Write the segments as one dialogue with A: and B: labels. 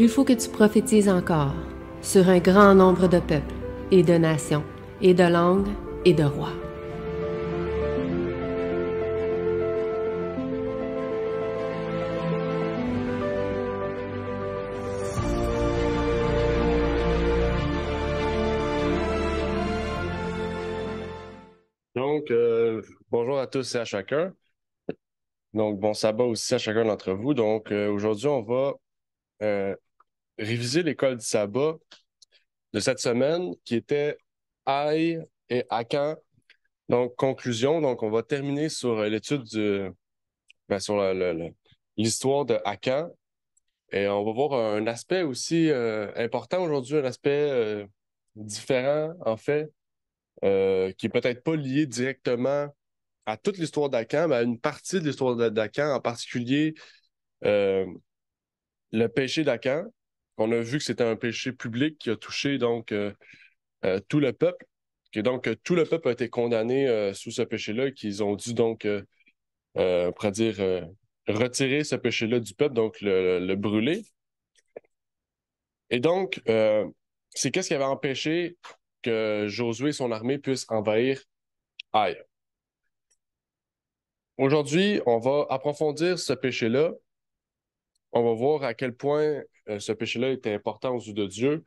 A: il faut que tu prophétises encore sur un grand nombre de peuples et de nations et de langues et de rois. Donc, euh, bonjour à tous et à chacun. Donc, bon sabbat aussi à chacun d'entre vous. Donc, euh, aujourd'hui, on va euh, réviser l'école du sabbat de cette semaine qui était Aïe et Akan. Donc, conclusion, donc on va terminer sur l'étude de ben, sur l'histoire de Akan. Et on va voir un aspect aussi euh, important aujourd'hui, un aspect euh, différent, en fait, euh, qui n'est peut-être pas lié directement à toute l'histoire d'Akan, mais à une partie de l'histoire d'Akan, en particulier le péché d'Akan, on a vu que c'était un péché public qui a touché donc euh, euh, tout le peuple. donc, euh, tout le peuple a été condamné sous ce péché-là, qu'ils ont dû donc, dire, retirer ce péché-là du peuple, donc le, brûler. Et donc, c'est qu'est-ce qui avait empêché que Josué et son armée puissent envahir Aïe. Aujourd'hui, on va approfondir ce péché-là on va voir à quel point euh, ce péché-là est important aux yeux de Dieu,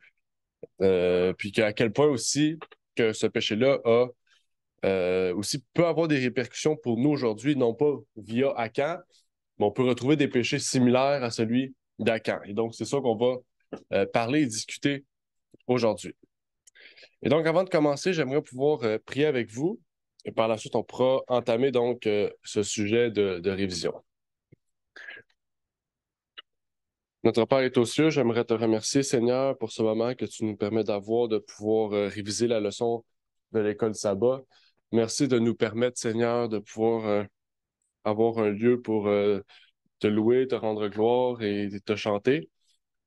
A: euh, puis à quel point aussi que ce péché-là a euh, aussi peut avoir des répercussions pour nous aujourd'hui, non pas via Akan, mais on peut retrouver des péchés similaires à celui d'Akan. Et donc, c'est ça qu'on va parler et discuter aujourd'hui. Et donc, avant de commencer, j'aimerais pouvoir prier avec vous. Et par la suite, on pourra entamer donc ce sujet de révision. Notre Père est aux cieux, j'aimerais te remercier, Seigneur, pour ce moment que tu nous permets d'avoir, de pouvoir euh, réviser la leçon de l'école sabbat. Merci de nous permettre, Seigneur, de pouvoir euh, avoir un lieu pour euh, te louer, te rendre gloire et te chanter.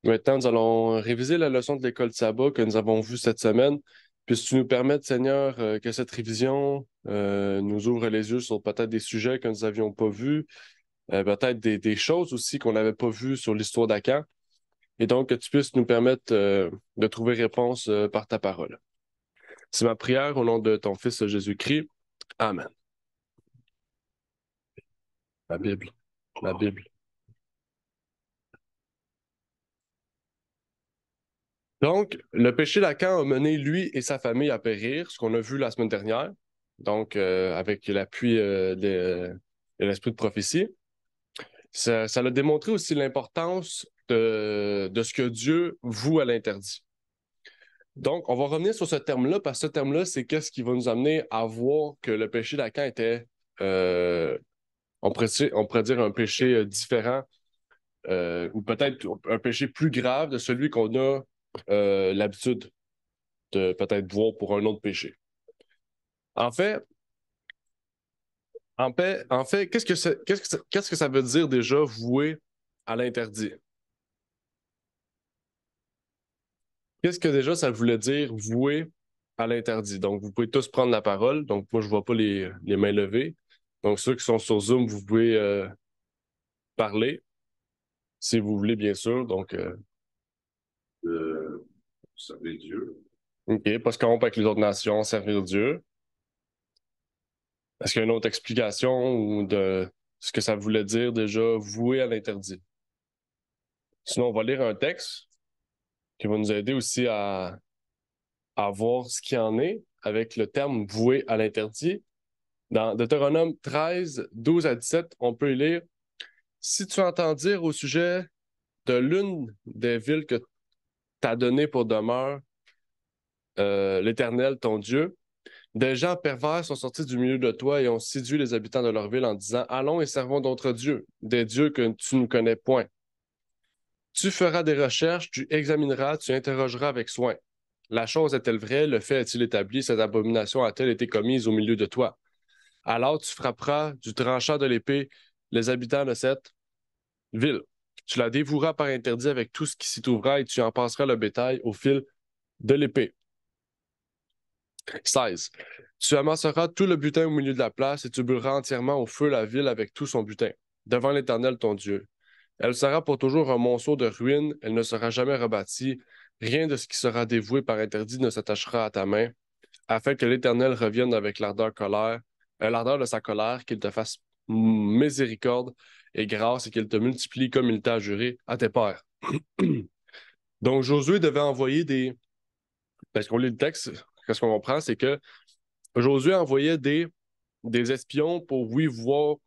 A: Maintenant, nous allons réviser la leçon de l'école sabbat que nous avons vue cette semaine. Puis, tu nous permets, Seigneur, que cette révision nous ouvre les yeux sur peut-être des sujets que nous n'avions pas vus, euh, peut-être des, choses aussi qu'on n'avait pas vues sur l'histoire d'Acan. Et donc, que tu puisses nous permettre euh, de trouver réponse euh, par ta parole. C'est ma prière au nom de ton Fils Jésus-Christ. Amen. La Bible. La Bible. Donc, le péché d'Acan a mené lui et sa famille à périr, ce qu'on a vu la semaine dernière, donc avec l'appui de l'esprit de prophétie. Ça, ça a démontré aussi l'importance de, de, ce que Dieu vous a l'interdit. Donc, on va revenir sur ce terme-là, parce que ce terme-là, c'est qu'est-ce qui va nous amener à voir que le péché d'Acan était, euh, on, pourrait, on, dire, un péché euh, différent, euh, ou peut-être un péché plus grave de celui qu'on a l'habitude de peut-être voir pour un autre péché. En fait, en fait, qu'est-ce, que ça, veut dire déjà voué à l'interdit? Qu'est-ce que déjà ça voulait dire voué à l'interdit? Donc, vous pouvez tous prendre la parole. Donc, moi, je ne vois pas les, mains levées. Donc, ceux qui sont sur Zoom, vous pouvez euh, parler, si vous voulez, bien sûr. Donc, euh,
B: euh, servir Dieu.
A: OK, pas qu'on peut avec les autres nations, servir Dieu. Est-ce qu'il y a une autre explication ou de ce que ça voulait dire déjà voué à l'interdit? Sinon, on va lire un texte qui va nous aider aussi à, voir ce qu'il en est avec le terme voué à l'interdit. Dans Deutéronome 13, 12 à 17, on peut lire Si tu entends dire au sujet de l'une des villes que tu as données pour demeure, euh, l'Éternel, ton Dieu, des gens pervers sont sortis du milieu de toi et ont séduit les habitants de leur ville en disant Allons et servons d'autres dieux, des dieux que tu ne connais point. Tu feras des recherches, tu examineras, tu interrogeras avec soin. La chose est-elle vraie Le fait est-il établi Cette abomination a-t-elle été commise au milieu de toi Alors tu frapperas du tranchant de l'épée les habitants de cette ville. Tu la dévoueras par interdit avec tout ce qui s'y trouvera et tu en passeras le bétail au fil de l'épée. 16. Tu amasseras tout le butin au milieu de la place et tu brûleras entièrement au feu la ville avec tout son butin, devant l'Éternel ton Dieu. Elle sera pour toujours un monceau de ruines, elle ne sera jamais rebâtie, rien de ce qui sera dévoué par interdit ne s'attachera à ta main, afin que l'Éternel revienne avec l'ardeur colère, euh, l'ardeur de sa colère, qu'il te fasse miséricorde et grâce et qu'il te multiplie comme il t'a juré à tes pères. Donc Josué devait envoyer des. Parce qu'on lit le texte, qu'est-ce qu'on comprend, c'est que Josué envoyait des, des espions pour, oui, voir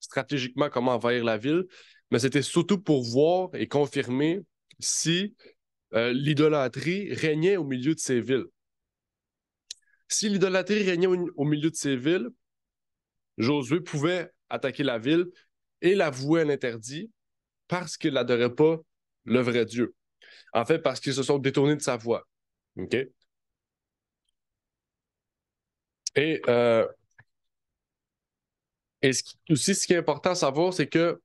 A: stratégiquement comment envahir la ville, mais c'était surtout pour voir et confirmer si euh, l'idolâtrie régnait au milieu de ces villes. Si l'idolâtrie régnait au, milieu de ces villes, Josué pouvait attaquer la ville et l'avouer vouer à l'interdit parce qu'il n'adorait pas le vrai Dieu. En fait, parce qu'ils se sont détournés de sa voix. OK et, euh, aussi, ce qui est important à savoir, c'est que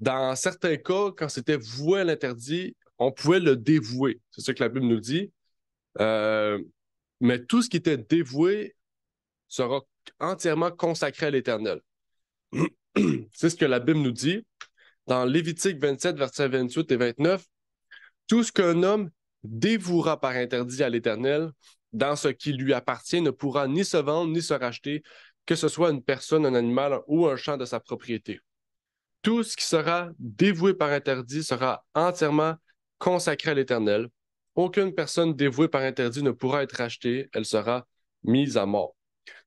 A: dans certains cas, quand c'était voué à l'interdit, on pouvait le dévouer. C'est ce que la Bible nous dit. Euh, mais tout ce qui était dévoué sera entièrement consacré à l'Éternel. C'est ce que la Bible nous dit dans Lévitique 27, versets 28 et 29. Tout ce qu'un homme dévouera par interdit à l'Éternel, dans ce qui lui appartient ne pourra ni se vendre ni se racheter, que ce soit une personne, un animal ou un champ de sa propriété. Tout ce qui sera dévoué par interdit sera entièrement consacré à l'Éternel. Aucune personne dévouée par interdit ne pourra être rachetée, elle sera mise à mort.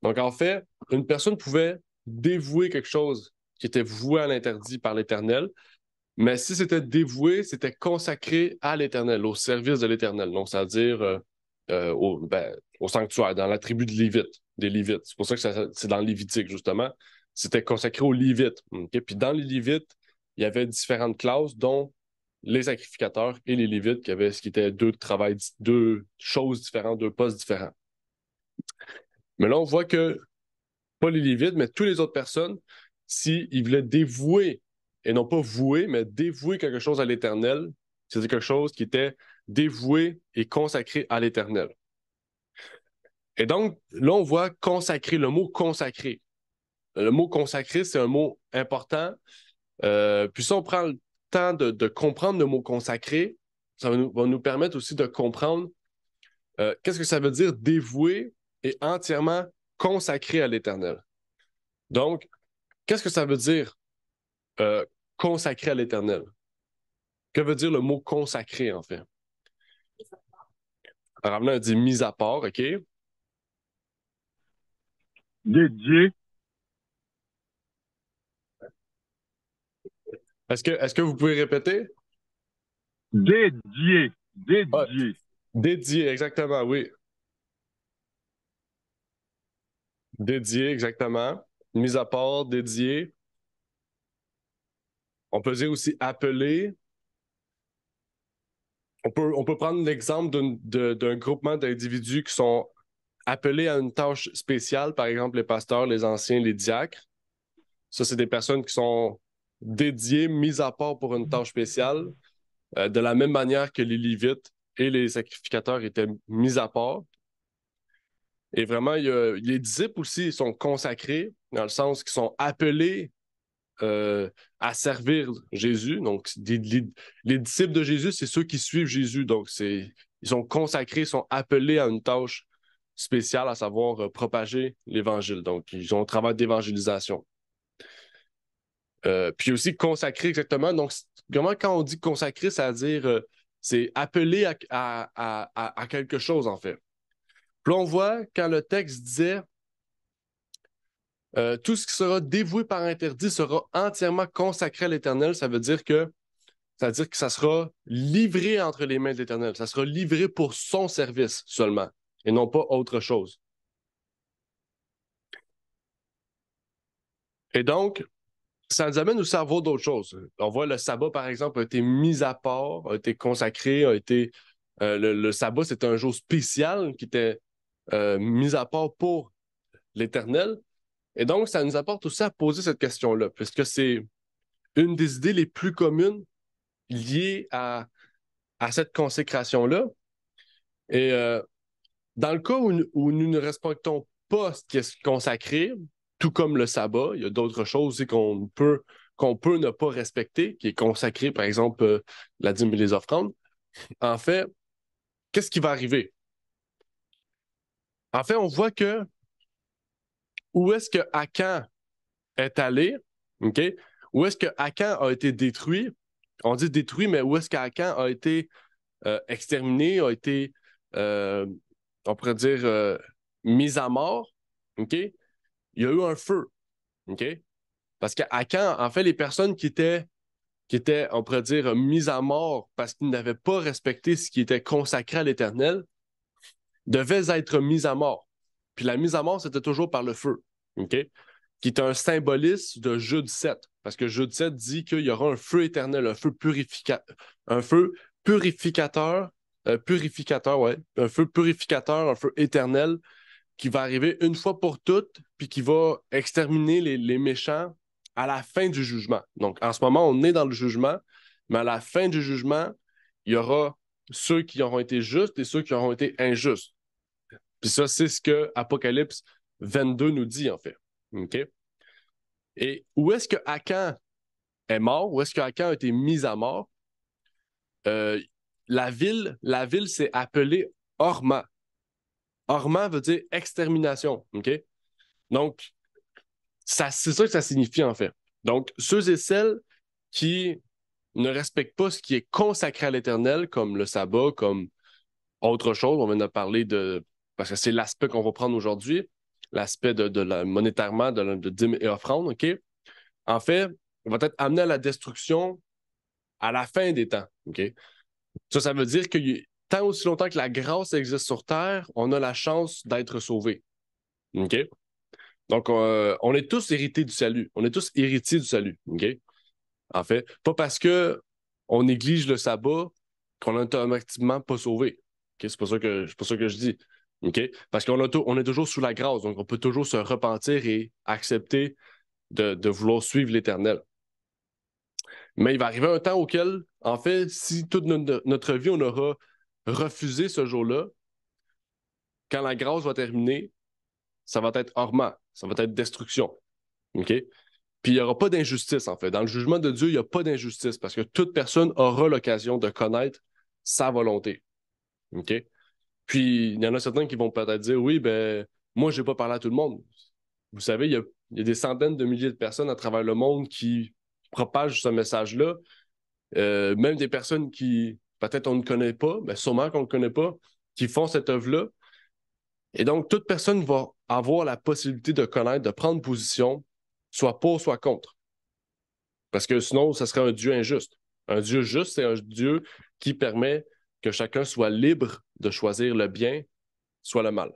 A: Donc en fait, une personne pouvait dévouer quelque chose qui était voué à l'interdit par l'Éternel, mais si c'était dévoué, c'était consacré à l'Éternel, au service de l'Éternel. Donc, c'est-à-dire, euh, euh, ben, au, sanctuaire, dans la tribu de Lévite, des Lévites. C'est pour ça que c'est dans Lévitique, justement. C'était consacré aux Lévites. Puis dans les Lévites, il y avait différentes classes, dont les sacrificateurs et les Lévites, qui avaient ce qui était deux, travail, deux choses différentes, deux postes différents. Mais là, on voit que, pas les Lévites, mais toutes les autres personnes, s'ils voulaient dévouer, et non pas vouer, mais dévouer quelque chose à l'Éternel, c'était quelque chose qui était dévoué et consacré à l'Éternel. Et donc, là, on voit consacré, le mot consacré. Le mot consacré, c'est un mot important. Euh, puis si on prend le temps de, comprendre le mot consacré, ça va nous, permettre aussi de comprendre euh, qu'est-ce que ça veut dire dévoué et entièrement consacré à l'Éternel. Donc, qu'est-ce que ça veut dire euh, consacré à l'Éternel? Que veut dire le mot consacré, en fait? ramener a dit mise à part, OK?
C: Dédié.
A: Est-ce que, est que vous pouvez répéter? Dédié. Ah, dédié. dédié, exactement, oui. Dédié, exactement. Mise à part, dédié. On peut dire aussi appeler on peut, prendre l'exemple d'un groupement d'individus qui sont appelés à une tâche spéciale, par exemple les pasteurs, les anciens, les diacres. Ça, c'est des personnes qui sont dédiées, mises à part pour une tâche spéciale, euh, de la même manière que les Lévites et les sacrificateurs étaient mis à part. Et vraiment, les disciples aussi sont consacrés, dans le sens qu'ils sont appelés euh, à servir Jésus. Donc, les, disciples de Jésus, c'est ceux qui suivent Jésus. Donc, ils sont consacrés, ils sont appelés à une tâche spéciale, à savoir euh, propager l'Évangile. Donc, ils ont un travail d'évangélisation. Euh, puis aussi consacré exactement. Donc, vraiment, quand on dit consacré, ça veut dire c'est appelé à, quelque chose, en fait. Puis on voit quand le texte disait euh, tout ce qui sera dévoué par interdit sera entièrement consacré à l'Éternel. Ça veut dire que dire que ça sera livré entre les mains de l'Éternel. Ça sera livré pour son service seulement et non pas autre chose. Et donc, ça nous amène aussi à voir d'autres choses. On voit le sabbat, par exemple, a été mis à part, a été consacré, a euh, le, sabbat, c'est un jour spécial qui était euh, mis à part pour l'Éternel. Et donc, ça nous apporte aussi à poser cette question-là, puisque c'est une des idées les plus communes liées à, à cette consécration-là. Et euh, dans le cas où, nous ne respectons pas ce qui est consacré, tout comme le sabbat, il y a d'autres choses qu'on peut, qu'on peut ne pas respecter, qui est consacré, par exemple, euh, la dîme et les offrandes. En fait, qu'est-ce qui va arriver? En fait, on voit que où est-ce que Akan est allé, OK? Où est-ce que Akan a été détruit? On dit détruit, mais où est-ce qu'Akan a été euh, exterminé, a été, euh, on pourrait dire, euh, mis à mort, OK? Il y a eu un feu, OK? Parce qu'Akan, en fait, les personnes qui étaient, qui étaient, on pourrait dire, mises à mort parce qu'ils n'avaient pas respecté ce qui était consacré à l'Éternel, devaient être mises à mort. Puis la mise à mort, c'était toujours par le feu, OK? Qui est un symbolisme de Jude 7. Parce que Jude 7 dit qu'il y aura un feu éternel, un feu, purificateur, un feu purificateur, euh, purificateur, ouais, un feu purificateur, un feu éternel qui va arriver une fois pour toutes, puis qui va exterminer les méchants à la fin du jugement. Donc, en ce moment, on est dans le jugement, mais à la fin du jugement, il y aura ceux qui auront été justes et ceux qui auront été injustes. Puis ça, c'est ce que Apocalypse 22 nous dit, en fait. OK? Et où est-ce que Akan est mort? Où est-ce que Akan a été mis à mort? Euh, la ville, la ville s'est appelée Orman. Orman veut dire extermination. OK? Donc, c'est ça que ça signifie, en fait. Donc, ceux et celles qui ne respectent pas ce qui est consacré à l'Éternel, comme le sabbat, comme autre chose, on vient de parler de parce que c'est l'aspect qu'on va prendre aujourd'hui, l'aspect de, la, monétairement de, et offrandes, OK? En fait, on va être amené à la destruction à la fin des temps, OK? Ça, ça veut dire que tant aussi longtemps que la grâce existe sur Terre, on a la chance d'être sauvé, OK? Donc, euh, on est tous hérités du salut. On est tous héritiers du salut, OK? En fait, pas parce que on néglige le sabbat qu'on n'est automatiquement pas sauvé. C'est pas ça que c'est pas ça que je dis. Parce qu'on est toujours sous la grâce, donc on peut toujours se repentir et accepter de, vouloir suivre l'Éternel. Mais il va arriver un temps auquel, en fait, si toute notre vie, on aura refusé ce jour-là, quand la grâce va terminer, ça va être orment, ça va être destruction. OK? Puis il n'y aura pas d'injustice, en fait. Dans le jugement de Dieu, il n'y a pas d'injustice parce que toute personne aura l'occasion de connaître sa volonté. OK? Puis il y en a certains qui vont peut-être dire oui, ben moi, je n'ai pas parlé à tout le monde. Vous savez, il y, a, des centaines de milliers de personnes à travers le monde qui propagent ce message-là. Euh, même des personnes qui peut-être on ne connaît pas, mais ben, sûrement qu'on ne connaît pas, qui font cette œuvre-là. Et donc, toute personne va avoir la possibilité de connaître, de prendre position, soit pour, soit contre. Parce que sinon, ça serait un Dieu injuste. Un Dieu juste, c'est un Dieu qui permet que chacun soit libre de choisir le bien, soit le mal.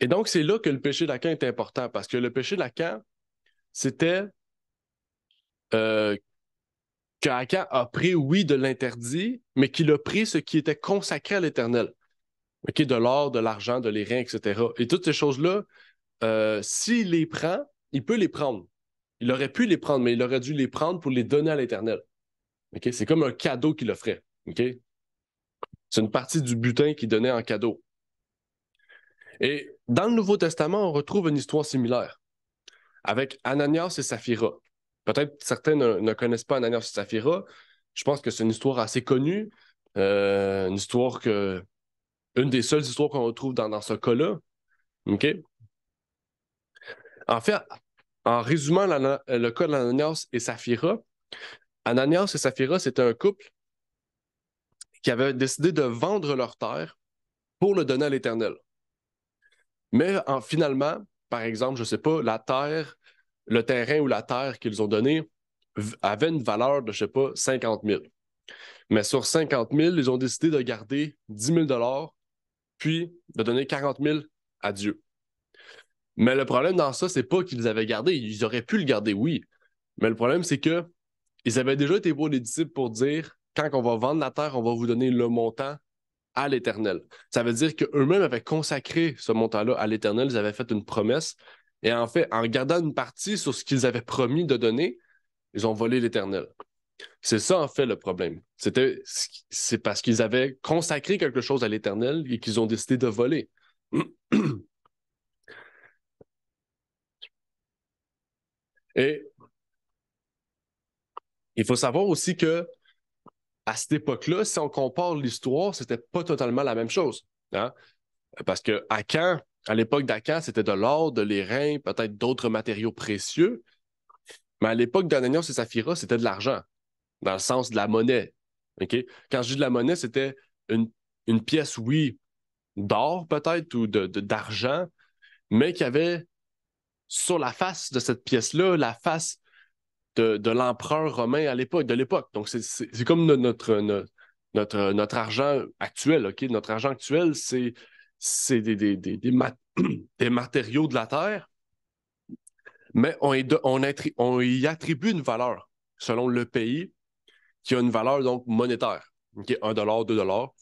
A: Et donc, c'est là que le péché d'Acan est important, parce que le péché d'Acan, c'était euh, qu'Acan a pris, oui, de l'interdit, mais qu'il a pris ce qui était consacré à l'Éternel. OK, de l'or, de l'argent, de l'airain, etc. Et toutes ces choses-là, euh, s'il les prend, il peut les prendre. Il aurait pu les prendre, mais il aurait dû les prendre pour les donner à l'Éternel. mais C'est comme un cadeau qu'il offrait. Ok? C'est une partie du butin qu'il donnait en cadeau. Et dans le Nouveau Testament, on retrouve une histoire similaire avec Ananias et Saphira. Peut-être certains ne, connaissent pas Ananias et Saphira. Je pense que c'est une histoire assez connue, euh, une histoire que. Une des seules histoires qu'on retrouve dans, ce cas-là. En fait, en résumant le cas d'Ananias et Saphira, Ananias et Saphira, c'était un couple qui avaient décidé de vendre leur terre pour le donner à l'Éternel. Mais en, finalement, par exemple, je ne sais pas, la terre, le terrain ou la terre qu'ils ont donné avait une valeur de, je sais pas, 50 000. Mais sur 50 000, ils ont décidé de garder 10 000 puis de donner 40 000 à Dieu. Mais le problème dans ça, c'est pas qu'ils avaient gardé. Ils auraient pu le garder, oui. Mais le problème, c'est que ils avaient déjà été pour les disciples pour dire quand on va vendre la terre, on va vous donner le montant à l'Éternel. Ça veut dire qu'eux-mêmes avaient consacré ce montant-là à l'Éternel, ils avaient fait une promesse. Et en fait, en gardant une partie sur ce qu'ils avaient promis de donner, ils ont volé l'Éternel. C'est ça, en fait, le problème. c'est parce qu'ils avaient consacré quelque chose à l'Éternel et qu'ils ont décidé de voler. Et il faut savoir aussi que à cette époque-là, si on compare l'histoire, c'était pas totalement la même chose. Hein? Parce que à à l'époque d'Acan, c'était de l'or, de l'airain, peut-être d'autres matériaux précieux. Mais à l'époque d'Ananias et Saphira, c'était de l'argent, dans le sens de la monnaie. Quand je dis de la monnaie, c'était une, pièce, oui, d'or peut-être, ou d'argent, de, mais qui avait sur la face de cette pièce-là, la face de, l'empereur romain à l'époque, de l'époque. Donc, c'est comme notre, notre, notre, argent actuel, OK? Notre argent actuel, c'est des, des, matériaux de la Terre, mais on, on, y attribue une valeur selon le pays qui a une valeur donc monétaire, ok 1 dollar, 2 dollars.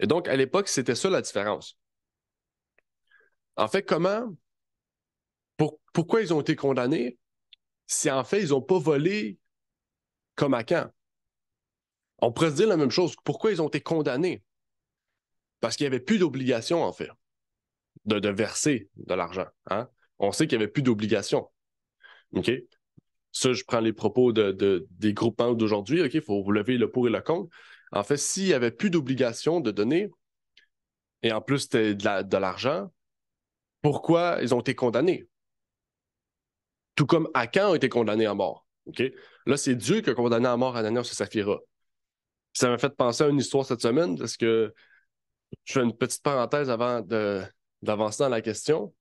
A: Et donc, à l'époque, c'était ça la différence. En fait, comment, pourquoi ils ont été condamnés? si en fait, ils n'ont pas volé comme à quand? On pourrait se dire la même chose. Pourquoi ils ont été condamnés? Parce qu'il n'y avait plus d'obligation, en fait, de, verser de l'argent. Hein? On sait qu'il n'y avait plus d'obligation. OK? Ça, je prends les propos de, des groupements d'aujourd'hui. OK, il faut vous lever le pour et le contre. En fait, s'il n'y avait plus d'obligation de donner, et en plus, de l'argent, pourquoi ils ont été condamnés? Tout comme Akan a été condamné à mort. Là, c'est Dieu qui a condamné à mort Ananias et Saphira. Ça m'a fait penser à une histoire cette semaine, parce que je fais une petite parenthèse avant d'avancer dans la question.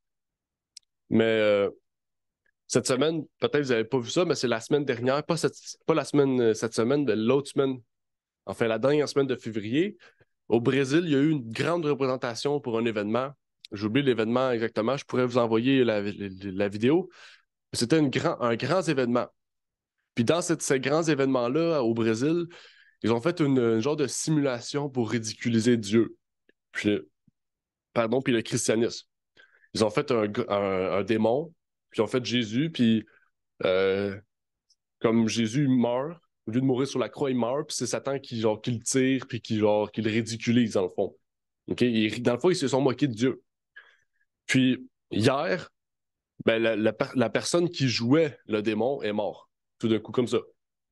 A: Mais euh, cette semaine, peut-être vous n'avez pas vu ça, mais c'est la semaine dernière, pas, cette, pas la semaine euh, cette semaine, l'autre semaine, enfin la dernière semaine de février, au Brésil, il y a eu une grande représentation pour un événement. J'oublie l'événement exactement, je pourrais vous envoyer la vidéo, c'était grand, un grand événement. Puis dans ces grands événements-là au Brésil, ils ont fait une, genre de simulation pour ridiculiser Dieu. Puis, pardon, puis le christianisme. Ils ont fait un, démon, puis ils ont fait Jésus, puis euh, comme Jésus meurt, au lieu de mourir sur la croix, il meurt, puis c'est Satan qui, genre, qui le tire, puis qui, genre, qui le ridiculise, dans le fond. dans le fond, ils se sont moqués de Dieu. Puis, hier, ben, la, personne qui jouait le démon est mort, tout d'un coup, comme ça,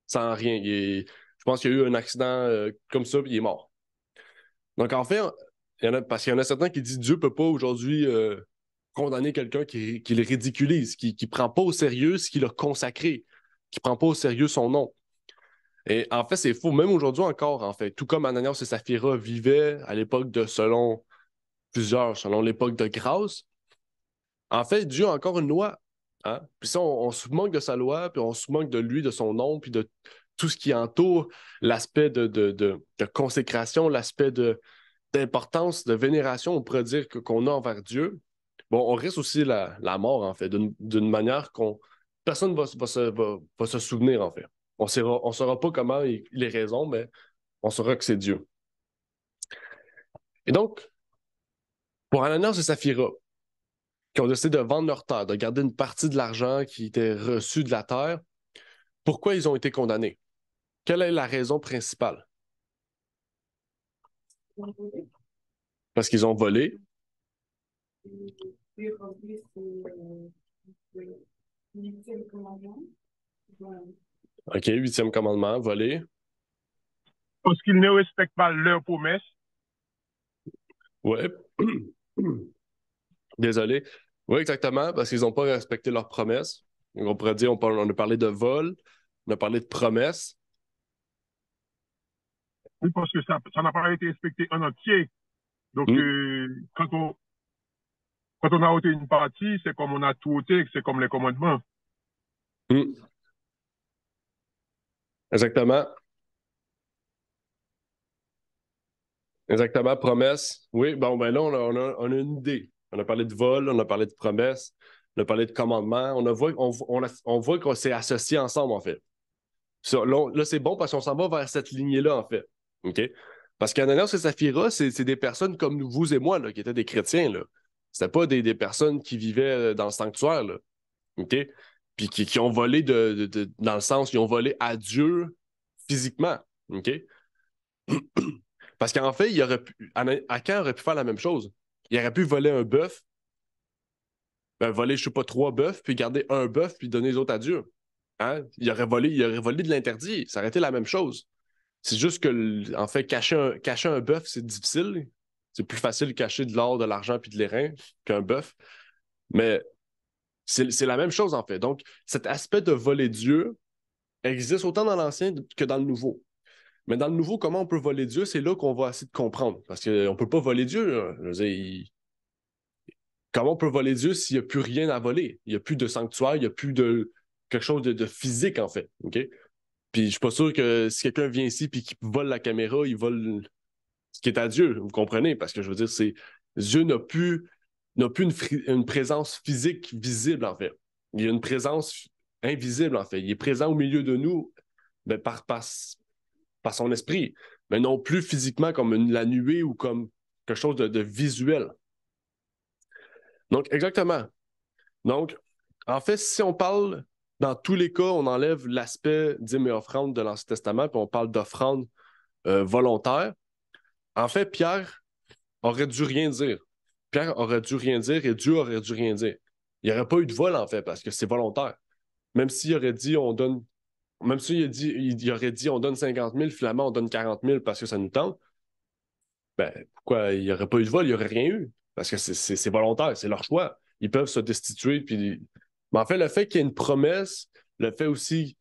A: sans rien. je pense qu'il y a eu un accident euh, comme ça, il est mort. Donc, en fait, parce qu'il y en a certains qui disent Dieu ne peut pas aujourd'hui euh, condamner quelqu'un qui, le ridiculise, qui ne prend pas au sérieux ce qu'il a consacré, qui ne prend pas au sérieux son nom. Et en fait, c'est faux, même aujourd'hui encore, en fait. Tout comme Ananias et Saphira vivaient à l'époque de, selon plusieurs, selon l'époque de grâce, en fait, Dieu a encore une loi. Hein. Puis ça, on, se manque de sa loi, puis on se manque de lui, de son nom, puis de tout ce qui entoure l'aspect de, consécration, l'aspect de, d'importance, de vénération, on pourrait dire, qu'on a envers Dieu. Bon, on risque aussi la, mort, en fait, d'une manière qu'on personne ne va, se, souvenir, en fait. On ne on saura pas comment il, est raison, mais on saura que c'est Dieu. Et donc, pour Ananas et Saphira, qui ont décidé de vendre leur terre, de garder une partie de l'argent qui était reçu de la terre, pourquoi ils ont été condamnés? Quelle est la raison principale? Parce qu'ils ont volé.
B: OK,
A: huitième commandement, voler.
B: Parce qu'ils ne respectent pas leur promesse.
A: Ouais. Désolé. Oui, exactement, parce qu'ils n'ont pas respecté leurs promesses. on pourrait dire, on, a parlé de vol, on a parlé de promesses.
B: Oui, parce que ça, n'a pas été respecté en entier. Donc, hmm. euh, quand,
A: on, a ôté une partie, c'est comme on a tout ôté, c'est comme les commandements. Hmm. Exactement. Exactement, promesse. Oui, bon, ben là, on a une idée. On a parlé de vol, on a parlé de promesses, on a parlé de commandement. On, voit, qu'on s'est associés ensemble, en fait. là, c'est bon parce qu'on s'en va vers cette lignée-là, en fait. OK? Parce qu'Ananias et Saphira, c'est des personnes comme vous et moi, là, qui étaient des chrétiens. Ce n'était pas des, personnes qui vivaient euh, dans le sanctuaire. OK? Puis qui, ont volé dans le sens, qui ont volé à Dieu physiquement. OK? Parce qu'en fait, il aurait pu, Akan aurait pu faire la même chose. Il aurait pu voler un bœuf, ben, voler, je sais pas, trois bœufs, puis garder un bœuf, puis donner les autres à Dieu. Hein? Il, aurait volé, il aurait volé de l'interdit. Ça aurait été la même chose. C'est juste que, en fait, cacher un, cacher un bœuf, c'est difficile. C'est plus facile de cacher de l'or, de l'argent, puis de l'airain qu'un bœuf. Mais c'est la même chose, en fait. Donc, cet aspect de voler Dieu existe autant dans l'Ancien que dans le Nouveau. Mais dans le nouveau, comment on peut voler Dieu, c'est là qu'on va essayer de comprendre. Parce qu'on euh, ne peut pas voler Dieu. Comment on peut voler Dieu s'il n'y a plus rien à voler? Il n'y a plus de sanctuaire, il n'y a plus de quelque chose de, physique, en fait. OK? Puis je suis pas sûr que si quelqu'un vient ici et qu'il vole la caméra, il vole ce qui est à Dieu, vous comprenez? Parce que je veux dire, c'est Dieu n'a plus, une, présence physique visible, en fait. Il y a une présence invisible, en fait. Il est présent au milieu de nous mais ben, par, par, par son esprit, mais non plus physiquement comme la nuée ou comme quelque chose de, visuel. Donc, exactement. Donc, en fait, si on parle, dans tous les cas, on enlève l'aspect dîme offrande de l'Ancien Testament, puis on parle d'offrande euh, volontaire. En fait, Pierre aurait dû rien dire. Pierre aurait dû rien dire et Dieu aurait dû rien dire. Il n'y aurait pas eu de vol, en fait, parce que c'est volontaire. Même s'il aurait dit on donne même s'il dit, il, aurait dit on donne 50 000, finalement on donne 40 000 parce que ça nous tente, ben, pourquoi il n'y aurait pas eu de vol, il n'y aurait rien eu? Parce que c'est volontaire, c'est leur choix. Ils peuvent se destituer. Puis... Mais en fait, le fait qu'il y ait une promesse, le fait aussi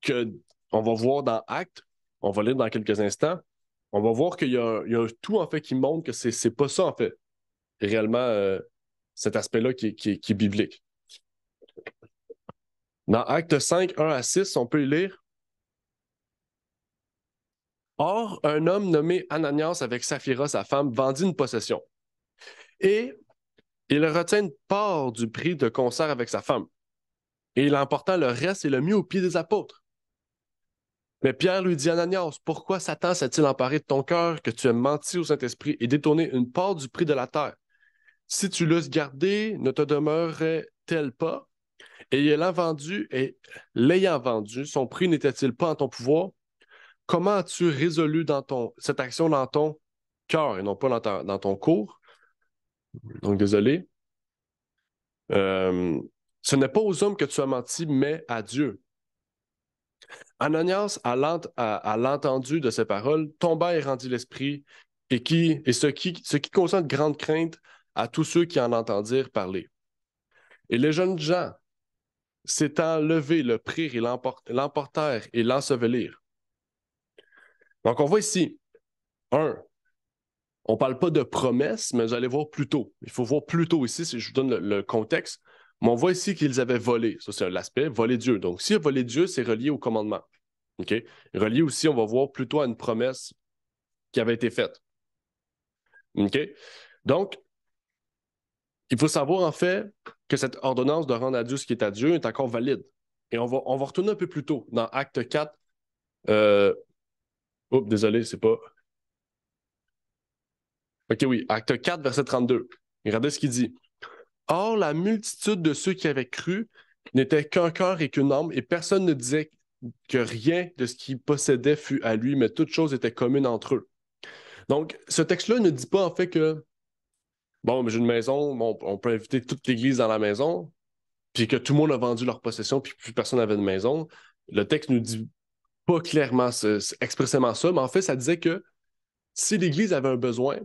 A: que on va voir dans Acte, on va lire dans quelques instants, on va voir qu'il y, a un tout en fait qui montre que c'est pas ça en fait, réellement euh, cet aspect-là qui, est biblique. Dans Acte 5, 1 à 6, on peut lire. Or, un homme nommé Ananias avec Saphira, sa femme, vendit une possession. Et il retient une part du prix de concert avec sa femme. Et il emporta le reste et le mit au pied des apôtres. Mais Pierre lui dit Ananias, pourquoi Satan s'est-il emparé de ton cœur que tu as menti au Saint-Esprit et détourné une part du prix de la terre Si tu l'eusses gardé, ne te demeurait-elle pas et l'ayant vendu et l'ayant vendu, son prix n'était-il pas en ton pouvoir? Comment as-tu résolu dans ton, cette action dans ton cœur et non pas dans, ton cours? Donc, désolé. Euh, ce n'est pas aux hommes que tu as menti, mais à Dieu. Ananias, à, à, l'entendu de ces paroles, tomba et rendit l'esprit, et, qui, et ce, qui, ce qui grande crainte à tous ceux qui en entendirent parler. Et les jeunes gens s'étant levé, le prirent et l'emporter et l'ensevelir. Donc, on voit ici, un, on ne parle pas de promesse, mais vous allez voir plus tôt. Il faut voir plus tôt ici, si je vous donne le, contexte. Mais on voit ici qu'ils avaient volé. Ça, c'est l'aspect, voler Dieu. Donc, si voler Dieu, c'est relié au commandement. OK? Relié aussi, on va voir plutôt à une promesse qui avait été faite. Donc, il faut savoir en fait que cette ordonnance de rendre à Dieu ce qui est à Dieu est encore valide. Et on va, on va retourner un peu plus tôt dans Acte 4. Euh, oups, désolé, c'est pas. Ok, oui, Acte 4, verset 32. Regardez ce qu'il dit. Or, la multitude de ceux qui avaient cru n'était qu'un cœur et qu'une âme, et personne ne disait que rien de ce qu'il possédait fut à lui, mais toute chose était commune entre eux. Donc, ce texte-là ne dit pas en fait que bon, mais j'ai une maison, on, peut inviter toute l'église dans la maison, puis que tout le monde a vendu leur possession, puis plus personne n'avait de maison. Le texte nous dit pas clairement expressément ça, mais en fait, ça disait que si l'Église avait un besoin,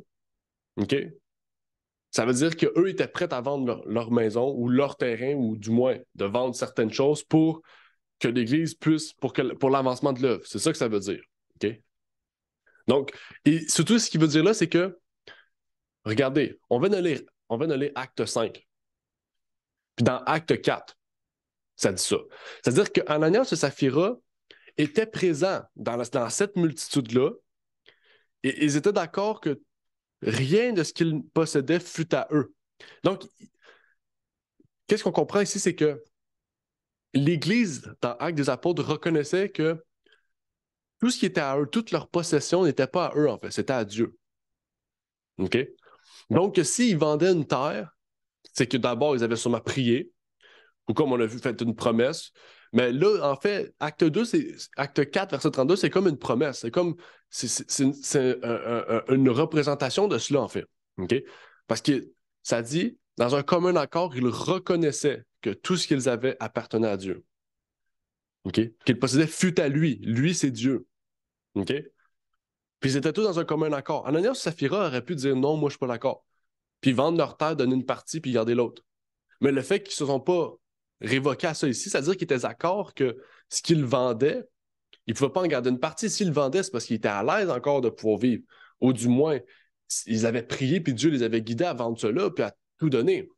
A: OK, ça veut dire qu'eux étaient prêts à vendre leur, maison ou leur terrain, ou du moins de vendre certaines choses pour que l'Église puisse, pour, pour l'avancement de l'œuvre. C'est ça que ça veut dire. OK? Donc, et surtout, ce qu'il veut dire là, c'est que Regardez, on va aller on Acte 5. Puis dans Acte 4, ça dit ça. C'est-à-dire qu'Ananias et Saphira étaient présents dans, dans cette multitude-là et ils étaient d'accord que rien de ce qu'ils possédaient fut à eux. Donc, qu'est-ce qu'on comprend ici, c'est que l'Église, dans Actes des Apôtres, reconnaissait que tout ce qui était à eux, toute leur possession n'était pas à eux, en fait, c'était à Dieu. OK? Donc, s'ils vendaient une terre, c'est que d'abord, ils avaient sûrement prié, ou comme on a vu, fait une promesse. Mais là, en fait, acte 2, acte 4, verset 32, c'est comme une promesse. C'est comme c'est une, représentation de cela, en fait. Parce que ça dit, dans un commun accord, ils reconnaissaient que tout ce qu'ils avaient appartenait à Dieu. OK? Qu'ils possédaient fut à lui. Lui, c'est Dieu. OK? Puis ils étaient tous dans un commun accord. Ananias Saphira aurait pu dire non, moi je ne suis pas d'accord. Puis vendre leur terre, donner une partie, puis garder l'autre. Mais le fait qu'ils ne se sont pas révoqués à ça ici, c'est-à-dire qu'ils étaient d'accord que ce qu'ils vendaient, ils ne pouvaient pas en garder une partie. S'ils vendaient, c'est parce qu'ils étaient à l'aise encore de pouvoir vivre. Ou du moins, ils avaient prié, puis Dieu les avait guidés à vendre cela, puis à tout donner.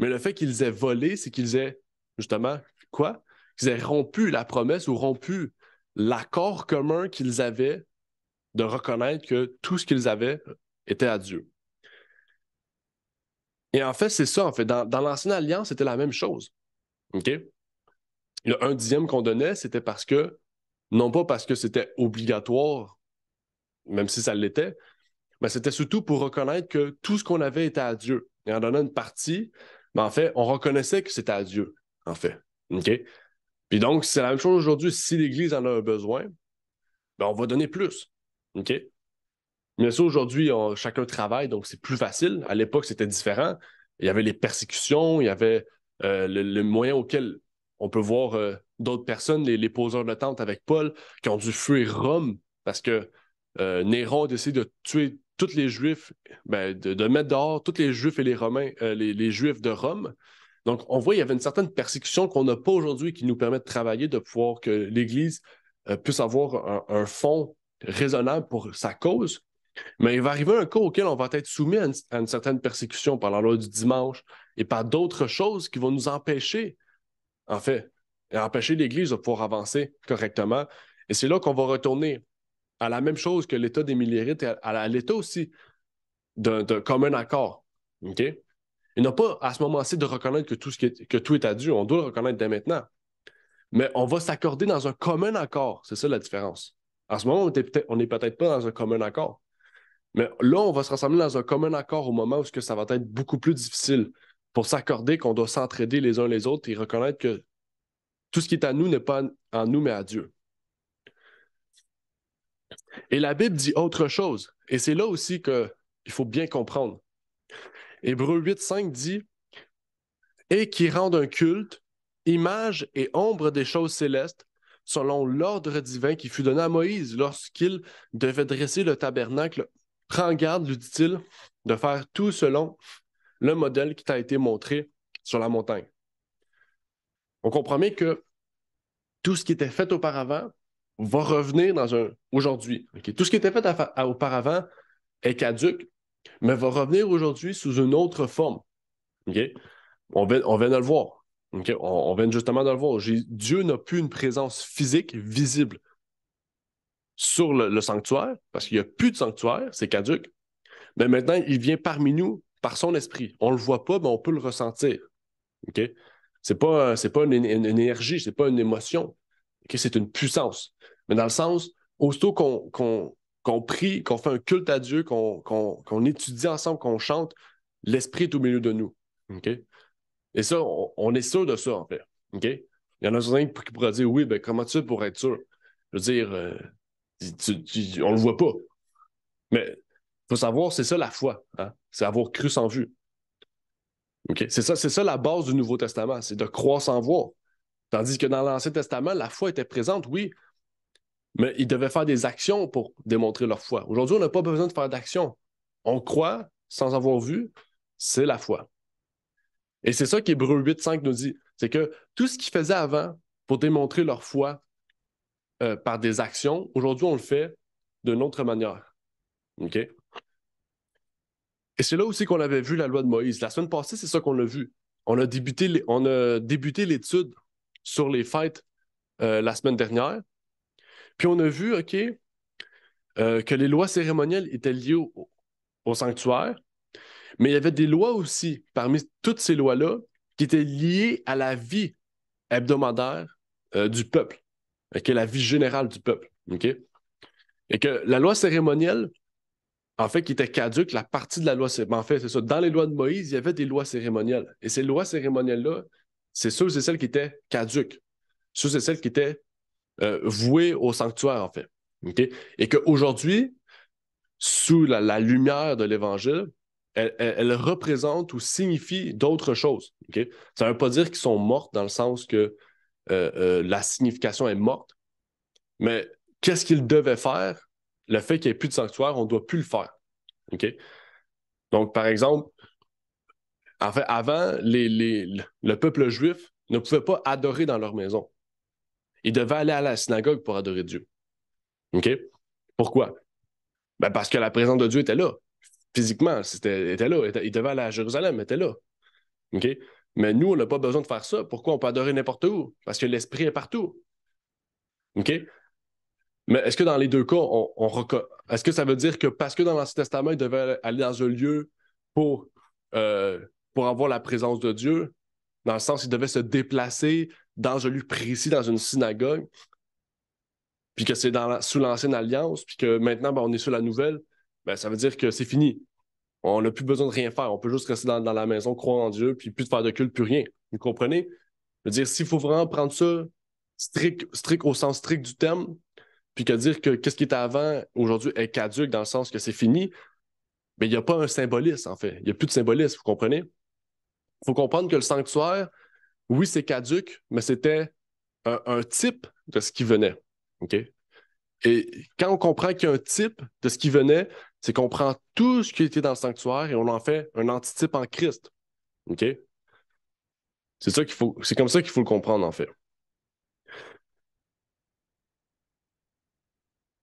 A: Mais le fait qu'ils aient volé, c'est qu'ils aient, justement, quoi? Qu'ils aient rompu la promesse ou rompu l'accord commun qu'ils avaient de reconnaître que tout ce qu'ils avaient était à Dieu. Et en fait, c'est ça, en fait. Dans, l'Ancienne Alliance, c'était la même chose. OK? Le un dixième qu'on donnait, c'était parce que, non pas parce que c'était obligatoire, même si ça l'était, mais c'était surtout pour reconnaître que tout ce qu'on avait était à Dieu. Et en donnant une partie, mais ben, en fait, on reconnaissait que c'était à Dieu, en fait. OK? Puis donc, c'est la même chose aujourd'hui. Si l'Église en a un besoin, ben, on va donner plus. OK? Bien sûr, aujourd'hui, chacun travaille, donc c'est plus facile. À l'époque, c'était différent. Il y avait les persécutions, il y avait euh, le, moyen auquel on peut voir euh, d'autres personnes, les, les, poseurs de tente avec Paul, qui ont dû fuir Rome parce que euh, Néron décide de tuer tous les Juifs, ben, de, mettre dehors tous les Juifs et les Romains, les, Juifs de Rome. Donc, on voit qu'il y avait une certaine persécution qu'on n'a pas aujourd'hui qui nous permet de travailler, de pouvoir que l'Église puisse avoir un, un fond raisonnable pour sa cause, mais il va arriver un cas auquel on va être soumis à une, certaine persécution par la loi du dimanche et par d'autres choses qui vont nous empêcher, en fait, empêcher l'Église de pouvoir avancer correctement. Et c'est là qu'on va retourner à la même chose que l'État des milliérites et à, l'État aussi d'un commun accord. OK? Il n'a pas à ce moment-ci de reconnaître que tout, ce est, que tout est à Dieu. On doit le reconnaître dès maintenant. Mais on va s'accorder dans un commun accord. C'est ça la différence. En ce moment, on n'est peut-être pas dans un commun accord. Mais là, on va se rassembler dans un commun accord au moment où que ça va être beaucoup plus difficile pour s'accorder qu'on doit s'entraider les uns les autres et reconnaître que tout ce qui est à nous n'est pas à nous, mais à Dieu. Et la Bible dit autre chose. Et c'est là aussi qu'il faut bien comprendre. Hébreu 8, 5 dit Et qui rendent un culte, image et ombre des choses célestes, selon l'ordre divin qui fut donné à Moïse lorsqu'il devait dresser le tabernacle. Prends garde, lui dit-il, de faire tout selon le modèle qui t'a été montré sur la montagne. On comprend que tout ce qui était fait auparavant va revenir dans un aujourd'hui. Tout ce qui était fait auparavant est caduque, mais va revenir aujourd'hui sous une autre forme. on vient de le voir on, vient justement de le voir. Dieu n'a plus une présence physique visible sur le, sanctuaire, parce qu'il n'y a plus de sanctuaire, c'est caduc. Mais maintenant, il vient parmi nous par son esprit. On ne le voit pas, mais on peut le ressentir. Ce n'est pas, pas une, énergie, ce n'est pas une émotion. C'est une puissance. Mais dans le sens, aussitôt qu'on prie, qu'on fait un culte à Dieu, qu'on étudie ensemble, qu'on chante, l'esprit est au milieu de nous. Ok et ça, on, est sûr de ça, en fait. OK? Il y en a certains qui pourraient dire oui, ben comment tu fais pour être sûr? Je veux dire, euh, on ne le voit pas. Mais il faut savoir, c'est ça la foi. Hein? C'est avoir cru sans vue. C'est ça, ça la base du Nouveau Testament, c'est de croire sans voir. Tandis que dans l'Ancien Testament, la foi était présente, oui, mais ils devaient faire des actions pour démontrer leur foi. Aujourd'hui, on n'a pas besoin de faire d'action. On croit sans avoir vu, c'est la foi. Et c'est ça qu'Hébreu 8.5 nous dit, c'est que tout ce qu'ils faisaient avant pour démontrer leur foi euh, par des actions, aujourd'hui on le fait d'une autre manière. OK? Et c'est là aussi qu'on avait vu la loi de Moïse. La semaine passée, c'est ça qu'on a vu. On a débuté, on a débuté l'étude sur les fêtes euh, la semaine dernière. Puis on a vu, OK, euh, que les lois cérémonielles étaient liées au, au sanctuaire, mais il y avait des lois aussi, parmi toutes ces lois-là, qui étaient liées à la vie hebdomadaire euh, du peuple, okay, la vie générale du peuple. Et que la loi cérémonielle, en fait, qui était caduque, la partie de la loi cérémonielle, ben, en fait, c'est ça, dans les lois de Moïse, il y avait des lois cérémonielles. Et ces lois cérémonielles-là, c'est ceux c'est celles qui étaient caduques, ceux c'est celles qui étaient euh, vouées au sanctuaire, en fait. Et qu'aujourd'hui, sous la, lumière de l'Évangile, elle représente ou signifie d'autres choses. Ça ne veut pas dire qu'ils sont morts dans le sens que euh, euh, la signification est morte, mais qu'est-ce qu'ils devaient faire? Le fait qu'il n'y ait plus de sanctuaire, on ne doit plus le faire. Donc, par exemple, fait, avant, le peuple juif ne pouvait pas adorer dans leur maison. Ils devaient aller à la synagogue pour adorer Dieu. Pourquoi? Ben, parce que la présence de Dieu était là physiquement. C'était, était là. Il devait aller à Jérusalem, mais était là. Mais nous, on n'a pas besoin de faire ça. Pourquoi on peut adorer n'importe où? Parce que l'esprit est partout. Mais est-ce que dans les deux cas, on, Est-ce que ça veut dire que parce que dans l'Ancien Testament, il devait aller dans un lieu pour, euh, pour avoir la présence de Dieu, dans le sens il devait se déplacer dans un lieu précis, dans une synagogue, puis que c'est dans sous l'Ancienne Alliance, puis que maintenant, ben, on est sous la Nouvelle, ben, ça veut dire que c'est fini. On n'a plus besoin de rien faire. On peut juste rester dans, la maison, croire en Dieu, puis plus de faire de culte, plus rien. Vous comprenez? Je veux dire, s'il faut vraiment prendre ça strict, strict au sens strict du terme, puis que dire que qu'est-ce qui était avant aujourd'hui est caduque dans le sens que c'est fini, mais ben, il n'y a pas un symbolisme, en fait. Il n'y a plus de symbolisme, vous comprenez? Il faut comprendre que le sanctuaire, oui, c'est caduque, mais c'était un, type de ce qui venait. OK? Et quand on comprend qu'il y a un type de ce qui venait, c'est qu'on prend tout ce qui était dans le sanctuaire et on en fait un antitype en Christ. OK? C'est ça qu'il faut, c'est comme ça qu'il faut le comprendre, en fait.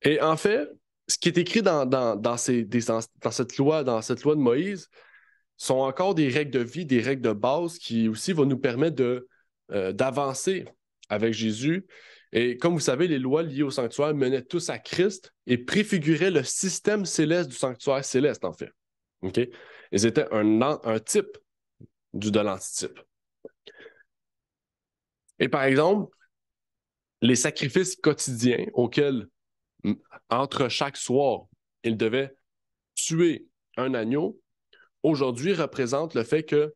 A: Et en fait, ce qui est écrit dans, dans, ces, dans, cette loi, dans cette loi de Moïse, sont encore des règles de vie, des règles de base qui aussi vont nous permettre de, euh, d'avancer avec Jésus et comme vous savez, les lois liées au sanctuaire menaient tous à Christ et préfiguraient le système céleste du sanctuaire céleste, en fait. OK? Ils étaient un, un type du, de l'antitype. Et par exemple, les sacrifices quotidiens auxquels, entre chaque soir, ils devaient tuer un agneau, aujourd'hui représentent le fait que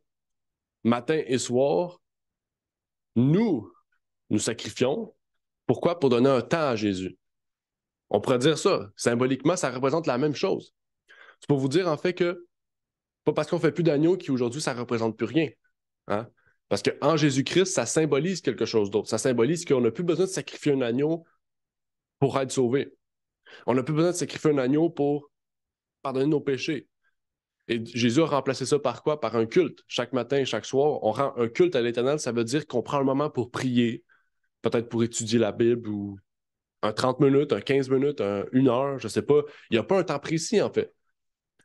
A: matin et soir, nous, nous sacrifions pourquoi? Pour donner un temps à Jésus. On pourrait dire ça. Symboliquement, ça représente la même chose. C'est pour vous dire, en fait, que pas parce qu'on fait plus d'agneau qu'aujourd'hui, ça ne représente plus rien. Hein? Parce qu'en Jésus-Christ, ça symbolise quelque chose d'autre. Ça symbolise qu'on n'a plus besoin de sacrifier un agneau pour être sauvé. On n'a plus besoin de sacrifier un agneau pour pardonner nos péchés. Et Jésus a remplacé ça par quoi? Par un culte. Chaque matin, et chaque soir, on rend un culte à l'Éternel. Ça veut dire qu'on prend le moment pour prier, peut-être pour étudier la Bible ou un 30 minutes, un 15 minutes, une heure, je ne sais pas. Il n'y a pas un temps précis, en fait.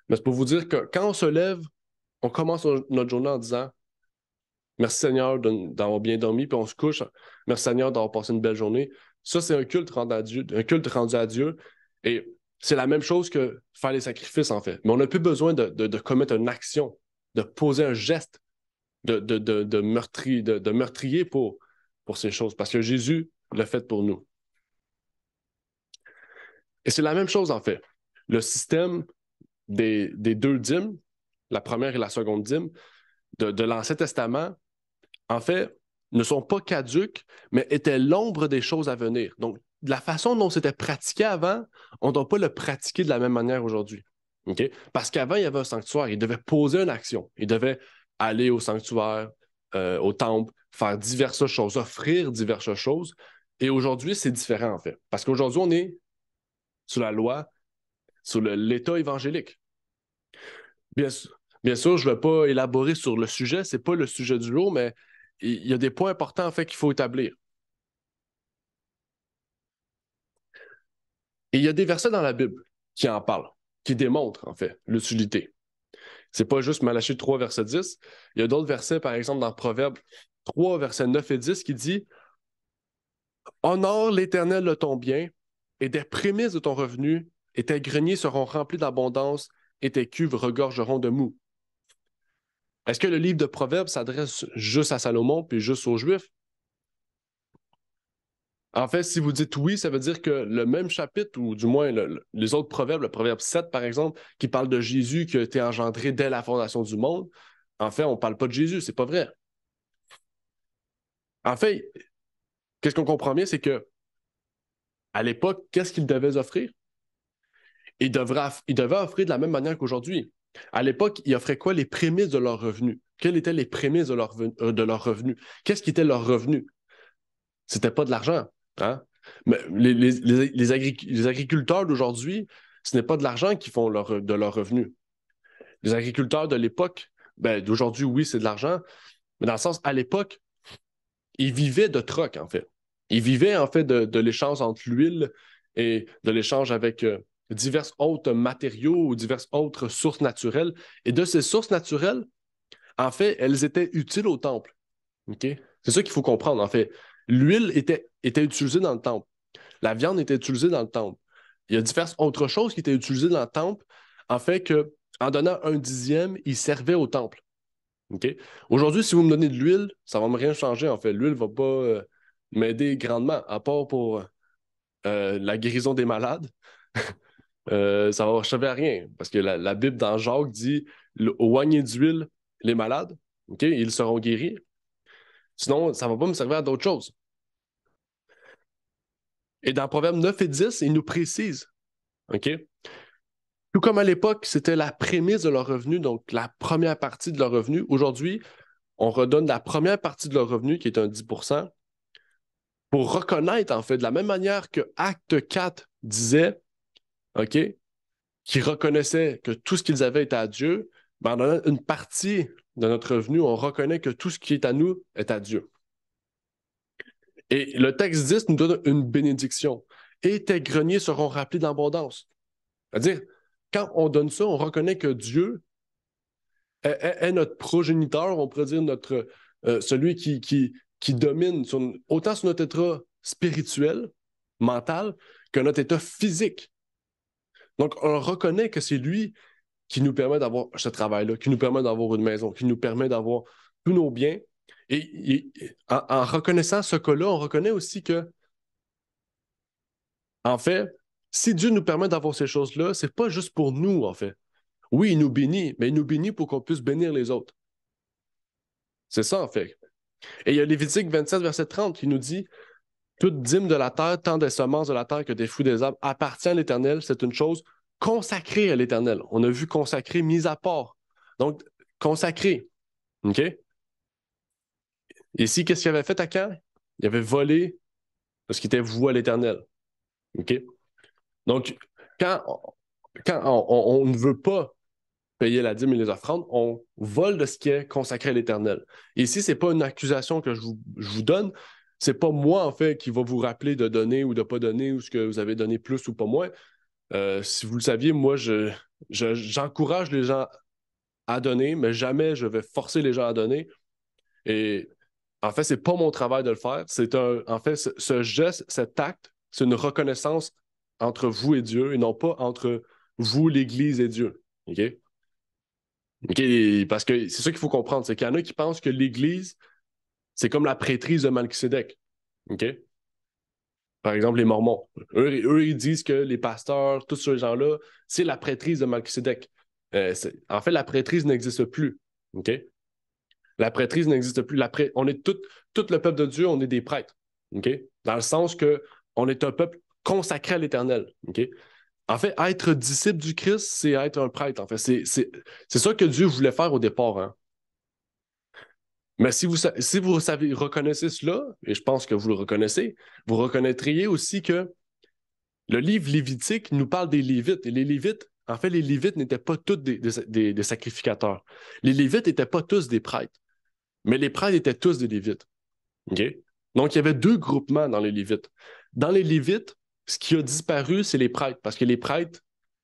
A: Mais c'est pour vous dire que quand on se lève, on commence notre journée en disant Merci Seigneur d'avoir bien dormi, puis on se couche. Merci Seigneur d'avoir passé une belle journée. Ça, c'est un culte rendu à Dieu, culte rendu à Dieu. Et c'est la même chose que faire les sacrifices, en fait. Mais on n'a plus besoin de, commettre une action, de poser un geste de, de de meurtrier pour pour ces choses parce que Jésus l'a fait pour nous. Et c'est la même chose en fait. Le système des, deux dîmes, la première et la seconde dîme, de, l'Ancien Testament, en fait, ne sont pas caduques, mais étaient l'ombre des choses à venir. Donc, la façon dont c'était pratiqué avant, on ne doit pas le pratiquer de la même manière aujourd'hui. Parce qu'avant, il y avait un sanctuaire, il devait poser une action, il devait aller au sanctuaire, euh, au temple, faire diverses choses, offrir diverses choses. Et aujourd'hui, c'est différent, en fait. Parce qu'aujourd'hui, on est sur la loi, sur l'État évangélique. Bien sûr, bien sûr je ne vais pas élaborer sur le sujet, ce n'est pas le sujet du jour, mais il y a des points importants, en fait, qu'il faut établir. Et il y a des versets dans la Bible qui en parlent, qui démontrent, en fait, l'utilité. Ce n'est pas juste Malachie 3, verset 10. Il y a d'autres versets, par exemple, dans Proverbe 3, versets 9 et 10, qui dit Honore l'Éternel de ton bien, et des prémices de ton revenu, et tes greniers seront remplis d'abondance, et tes cuves regorgeront de mou. Est-ce que le livre de Proverbes s'adresse juste à Salomon, puis juste aux Juifs? En fait, si vous dites oui, ça veut dire que le même chapitre, ou du moins les autres proverbes, le proverbe 7 par exemple, qui parle de Jésus qui a été engendré dès la fondation du monde, en fait, on ne parle pas de Jésus, c'est pas vrai. En fait, qu'est-ce qu'on comprend bien, c'est que à l'époque, qu'est-ce qu'ils devaient offrir? Ils, devaient offrir de la même manière qu'aujourd'hui. À l'époque, ils offraient quoi les prémices de leurs revenus? Quelles étaient les prémices de leurs euh, leur revenu Qu'est-ce qui était leur revenu? C'était pas de l'argent. Hein? Mais les, agriculteurs d'aujourd'hui, ce n'est pas de l'argent qui font leur, de leurs revenu. Les agriculteurs de l'époque, ben, d'aujourd'hui, oui, c'est de l'argent, mais dans le sens, à l'époque, ils vivait de troc, en fait. Il vivait, en fait, de, l'échange entre l'huile et de l'échange avec euh, divers autres matériaux ou diverses autres sources naturelles. Et de ces sources naturelles, en fait, elles étaient utiles au temple. C'est ça qu'il faut comprendre, en fait. L'huile était, utilisée dans le temple. La viande était utilisée dans le temple. Il y a diverses autres choses qui étaient utilisées dans le temple, en fait, que en donnant un dixième, ils servaient au temple. Aujourd'hui, si vous me donnez de l'huile, ça ne va me rien changer. En fait, l'huile ne va pas euh, m'aider grandement, à part pour euh, la guérison des malades. Euh, ça ne va servir à rien. Parce que la, Bible dans Jacques dit oignez d'huile les malades, ils seront guéris. Sinon, ça ne va pas me servir à d'autres choses. Et dans Proverbes 9 et 10, il nous précise ok tout comme à l'époque, c'était la prémisse de leur revenu, donc la première partie de leur revenu. Aujourd'hui, on redonne la première partie de leur revenu, qui est un 10 pour reconnaître, en fait, de la même manière que Acte 4 disait, OK, qui reconnaissait que tout ce qu'ils avaient était à Dieu, ben, une partie de notre revenu, on reconnaît que tout ce qui est à nous est à Dieu. Et le texte 10 nous donne une bénédiction. Et tes greniers seront rappelés d'abondance. C'est-à-dire, quand on donne ça, on reconnaît que Dieu est, notre progéniteur, on pourrait dire notre, euh, celui qui, qui, qui domine autant sur notre état spirituel, mental, que notre état physique. Donc, on reconnaît que c'est lui qui nous permet d'avoir ce travail-là, qui nous permet d'avoir une maison, qui nous permet d'avoir tous nos biens. Et, en, en, reconnaissant ce cas-là, on reconnaît aussi que, en fait, si Dieu nous permet d'avoir ces choses-là, c'est pas juste pour nous, en fait. Oui, il nous bénit, mais il nous bénit pour qu'on puisse bénir les autres. C'est ça, en fait. Et il y a Lévitique 27, verset 30 qui nous dit Toute dîme de la terre, tant des semences de la terre que des fruits des arbres, appartient à l'Éternel. C'est une chose consacrée à l'Éternel. On a vu consacrer, mise à part. Donc, consacrée. OK? Ici, qu'est-ce qu'il avait fait à Caen? Il avait volé ce qui était voué à l'Éternel. OK? Donc, quand, quand on, ne veut pas payer la dîme et les offrandes, on vole de ce qui est consacré à l'Éternel. Et ici, ce n'est pas une accusation que je vous, je vous donne, c'est pas moi, en fait, qui va vous rappeler de donner ou de pas donner ou ce que vous avez donné plus ou pas moins. Euh, si vous le saviez, moi, je, j'encourage les gens à donner, mais jamais je vais forcer les gens à donner. Et en fait, c'est pas mon travail de le faire. C'est un, en fait, ce geste, cet acte, c'est une reconnaissance entre vous et Dieu et non pas entre vous, l'Église et Dieu. OK? ok Parce que c'est ça qu'il faut comprendre, c'est qu'il y en a qui pensent que l'Église, c'est comme la prêtrise de Malchisédek. OK? Par exemple, les Mormons. Eux, ils disent que les pasteurs, tous ces gens-là, c'est la prêtrise de Malchisédek. Euh, en fait, la prêtrise n'existe plus. OK? La prêtrise n'existe plus. On est tout, tout le peuple de Dieu, on est des prêtres. OK? Dans le sens que on est un peuple consacré à l'éternel. En fait, être disciple du Christ, c'est être un prêtre. En fait, c'est ça que Dieu voulait faire au départ. Hein. Mais si vous, si vous savez, reconnaissez cela, et je pense que vous le reconnaissez, vous reconnaîtriez aussi que le livre Lévitique nous parle des Lévites. Et les Lévites, en fait, les Lévites n'étaient pas tous des, sacrificateurs. Les Lévites n'étaient pas tous des prêtres. Mais les prêtres étaient tous des Lévites. Donc, il y avait deux groupements dans les Lévites. Dans les Lévites, ce qui a disparu, c'est les prêtres, parce que les prêtres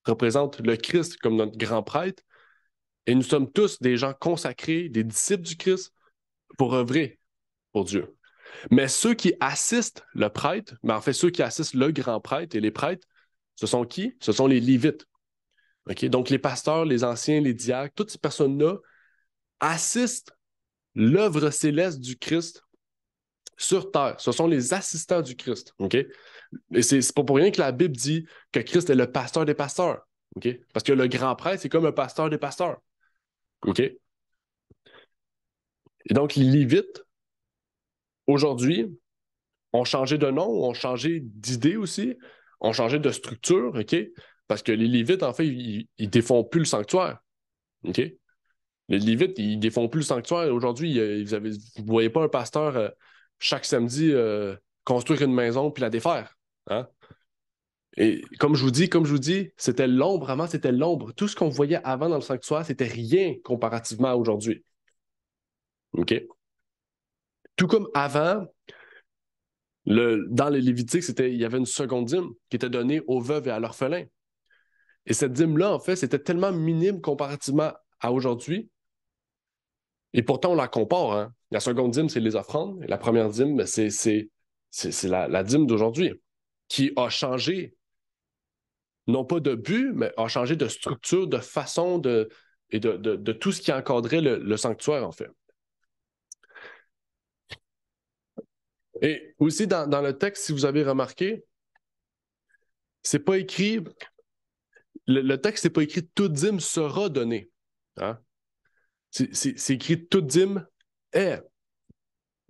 A: représentent le Christ comme notre grand prêtre. Et nous sommes tous des gens consacrés, des disciples du Christ, pour œuvrer pour Dieu. Mais ceux qui assistent le prêtre, mais ben, en fait ceux qui assistent le grand prêtre et les prêtres, ce sont qui? Ce sont les Lévites. Donc les pasteurs, les anciens, les diacres, toutes ces personnes-là assistent l'œuvre céleste du Christ sur terre. Ce sont les assistants du Christ. OK et c'est, pas pour rien que la Bible dit que Christ est le pasteur des pasteurs. Parce que le grand prêtre, c'est comme un pasteur des pasteurs. OK? Et donc, les Lévites, aujourd'hui, ont changé de nom, ont changé d'idée aussi, ont changé de structure, OK? Parce que les Lévites, en fait, ils, ne défont plus le sanctuaire. OK? Les Lévites, ils défont plus le sanctuaire. Aujourd'hui, vous ne voyez pas un pasteur euh, chaque samedi euh, construire une maison puis la défaire. Hein? Et comme je vous dis, comme je vous dis, c'était l'ombre avant, c'était l'ombre. Tout ce qu'on voyait avant dans le sanctuaire, c'était rien comparativement à aujourd'hui. OK? Tout comme avant, le, dans les Lévitiques, il y avait une seconde dîme qui était donnée aux veuves et à l'orphelin. Et cette dîme-là, en fait, c'était tellement minime comparativement à aujourd'hui. Et pourtant, on la compare. Hein. La seconde dîme, c'est les offrandes. la première dîme, ben, c'est, la, la dîme d'aujourd'hui qui a changé, non pas de but, mais a changé de structure, de façon de, et de, tout ce qui encadrait le, sanctuaire, en fait. Et aussi dans, le texte, si vous avez remarqué, c'est pas écrit. Le, texte n'est pas écrit toute dîme sera donné ». Hein. C'est écrit Tout dîme est.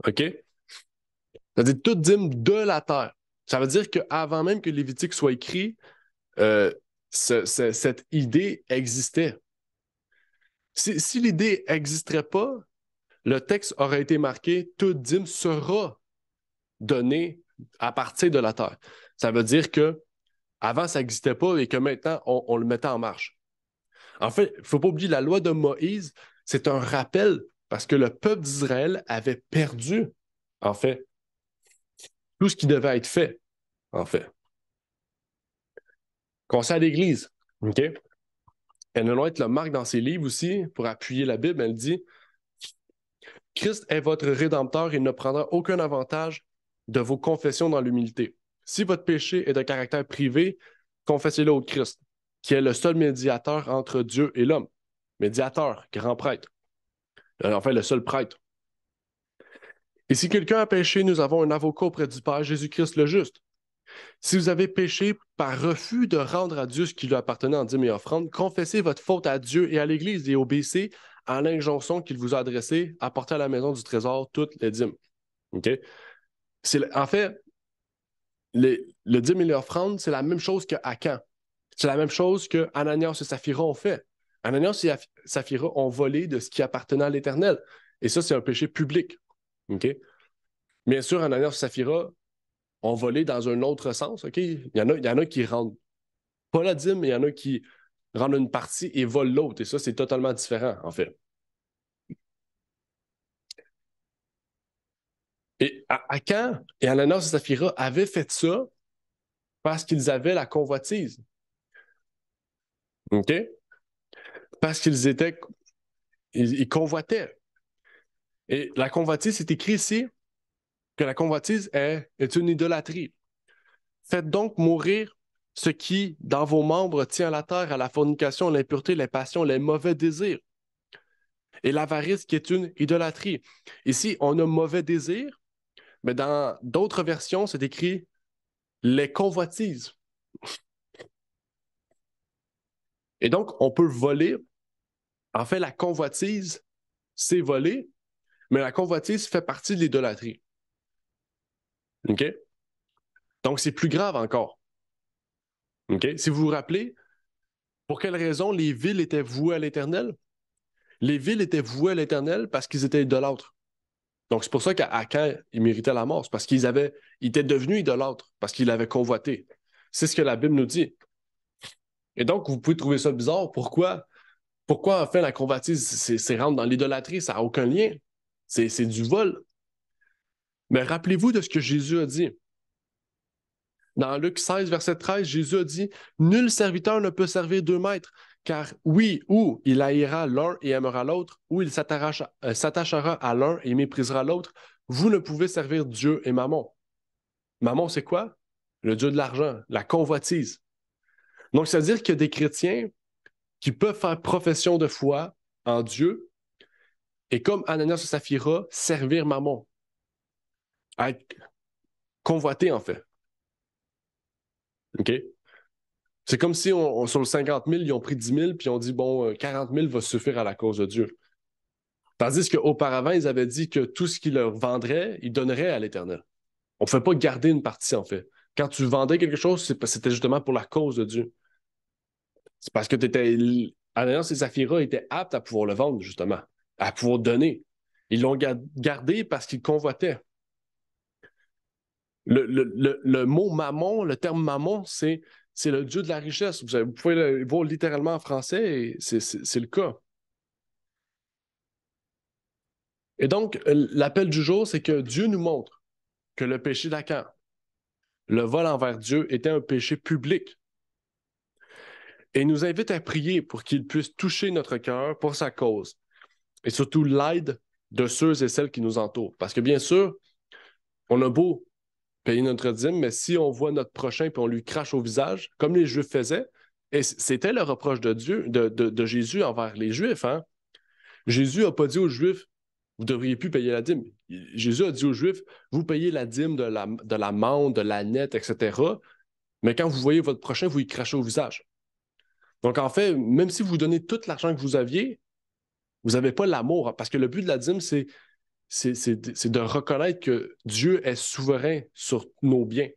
A: OK? C'est-à-dire toute dîme de la terre. Ça veut dire qu'avant même que Lévitique soit écrit, euh, cette idée existait. Si, l'idée n'existerait pas, le texte aurait été marqué Tout dîme sera donné à partir de la terre. Ça veut dire que avant, ça n'existait pas et que maintenant, on, on, le mettait en marche. En fait, il ne faut pas oublier la loi de Moïse, c'est un rappel parce que le peuple d'Israël avait perdu, en fait, tout ce qui devait être fait, en fait. Conseil à l'Église, OK? Elle nous être la marque dans ses livres aussi pour appuyer la Bible. Elle dit Christ est votre rédempteur et ne prendra aucun avantage de vos confessions dans l'humilité. Si votre péché est de caractère privé, confessez-le au Christ, qui est le seul médiateur entre Dieu et l'homme. Médiateur, grand prêtre. Euh, enfin, le seul prêtre. Et si quelqu'un a péché, nous avons un avocat auprès du Père, Jésus-Christ le juste. Si vous avez péché par refus de rendre à Dieu ce qui lui appartenait en dîme et offrande, confessez votre faute à Dieu et à l'Église et obéissez à l'injonction qu'il vous a adressée, apportez à la maison du trésor toutes les dîmes. En fait, le dîme et l'offrande, c'est la même chose que Akan. C'est la même chose que Ananias et Saphira ont fait. Ananias et Saphira ont volé de ce qui appartenait à l'Éternel. Et ça, c'est un péché public. OK? Bien sûr, Ananias et Saphira ont volé dans un autre sens. OK? Il y en a, il y en a qui rendent pas la dîme, mais il y en a qui rendent une partie et volent l'autre. Et ça, c'est totalement différent, en fait. Et à, quand et Ananas et Saphira avaient fait ça parce qu'ils avaient la convoitise. OK? Parce qu'ils étaient. ils convoitaient. Et la convoitise, c'est écrit ici que la convoitise est, une idolâtrie. Faites donc mourir ce qui, dans vos membres, tient la terre à la fornication, l'impureté, les passions, les mauvais désirs. Et l'avarice qui est une idolâtrie. Ici, on a mauvais désir, mais dans d'autres versions, c'est écrit les convoitises. Et donc, on peut voler. En fait, la convoitise, c'est voler, mais la convoitise fait partie de l'idolâtrie. OK? Donc, c'est plus grave encore. OK? Si vous vous rappelez, pour quelle raison les villes étaient vouées à l'éternel? Les villes étaient vouées à l'éternel parce qu'ils étaient idolâtres. Donc, c'est pour ça qu'à il ils la mort. parce qu'ils avaient, ils étaient devenus idolâtres, parce qu'ils l'avaient convoité. C'est ce que la Bible nous dit. Et donc, vous pouvez trouver ça bizarre. Pourquoi? Pourquoi, enfin la convoitise, c'est rentre dans l'idolâtrie? Ça n'a aucun lien. C'est du vol. Mais rappelez-vous de ce que Jésus a dit. Dans Luc 16, verset 13, Jésus a dit Nul serviteur ne peut servir deux maîtres, car oui, ou il haïra l'un et aimera l'autre, ou il euh, s'attachera à l'un et méprisera l'autre. Vous ne pouvez servir Dieu et Maman. » Maman, c'est quoi Le Dieu de l'argent, la convoitise. Donc, c'est-à-dire qu'il y a des chrétiens qui peuvent faire profession de foi en Dieu, et comme Ananias et Saphira, servir Mammon. Être convoité, en fait. OK? C'est comme si sur le 50 000, ils ont pris 10 000, puis on dit, bon, 40 euh, 000 va suffire à la cause de Dieu. Tandis qu'auparavant, ils avaient dit que tout ce qu'ils leur vendraient, ils donneraient à l'Éternel. On ne fait pas garder une partie, en fait. Quand tu vendais quelque chose, c'était justement pour la cause de Dieu. C'est parce que tu étais. Ananias et Saphira étaient aptes à pouvoir le vendre, justement à pouvoir donner. Ils l'ont gardé parce qu'ils convoitaient. Le, mot maman, le terme maman, c'est, c'est le dieu de la richesse. Vous, pouvez le voir littéralement en français et c'est, le cas. Et donc, euh, l'appel du jour, c'est que Dieu nous montre que le péché d'Acan, le vol envers Dieu, était un péché public. Et nous invite à prier pour qu'il puisse toucher notre cœur pour sa cause et surtout l'aide de ceux et celles qui nous entourent. Parce que bien sûr, on a beau payer notre dîme, mais si on voit notre prochain et on lui crache au visage, comme les Juifs faisaient, et c'était le reproche de Dieu, de, Jésus envers les Juifs. Hein. Jésus n'a pas dit aux Juifs, vous ne devriez plus payer la dîme. Jésus a dit aux Juifs, vous payez la dîme de la, de la de la nette, etc. Mais quand vous voyez votre prochain, vous lui crachez au visage. Donc en fait, même si vous donnez tout l'argent que vous aviez, vous n'avez pas l'amour. Parce que le but de la dîme, c'est, c'est, de reconnaître que Dieu est souverain sur nos biens.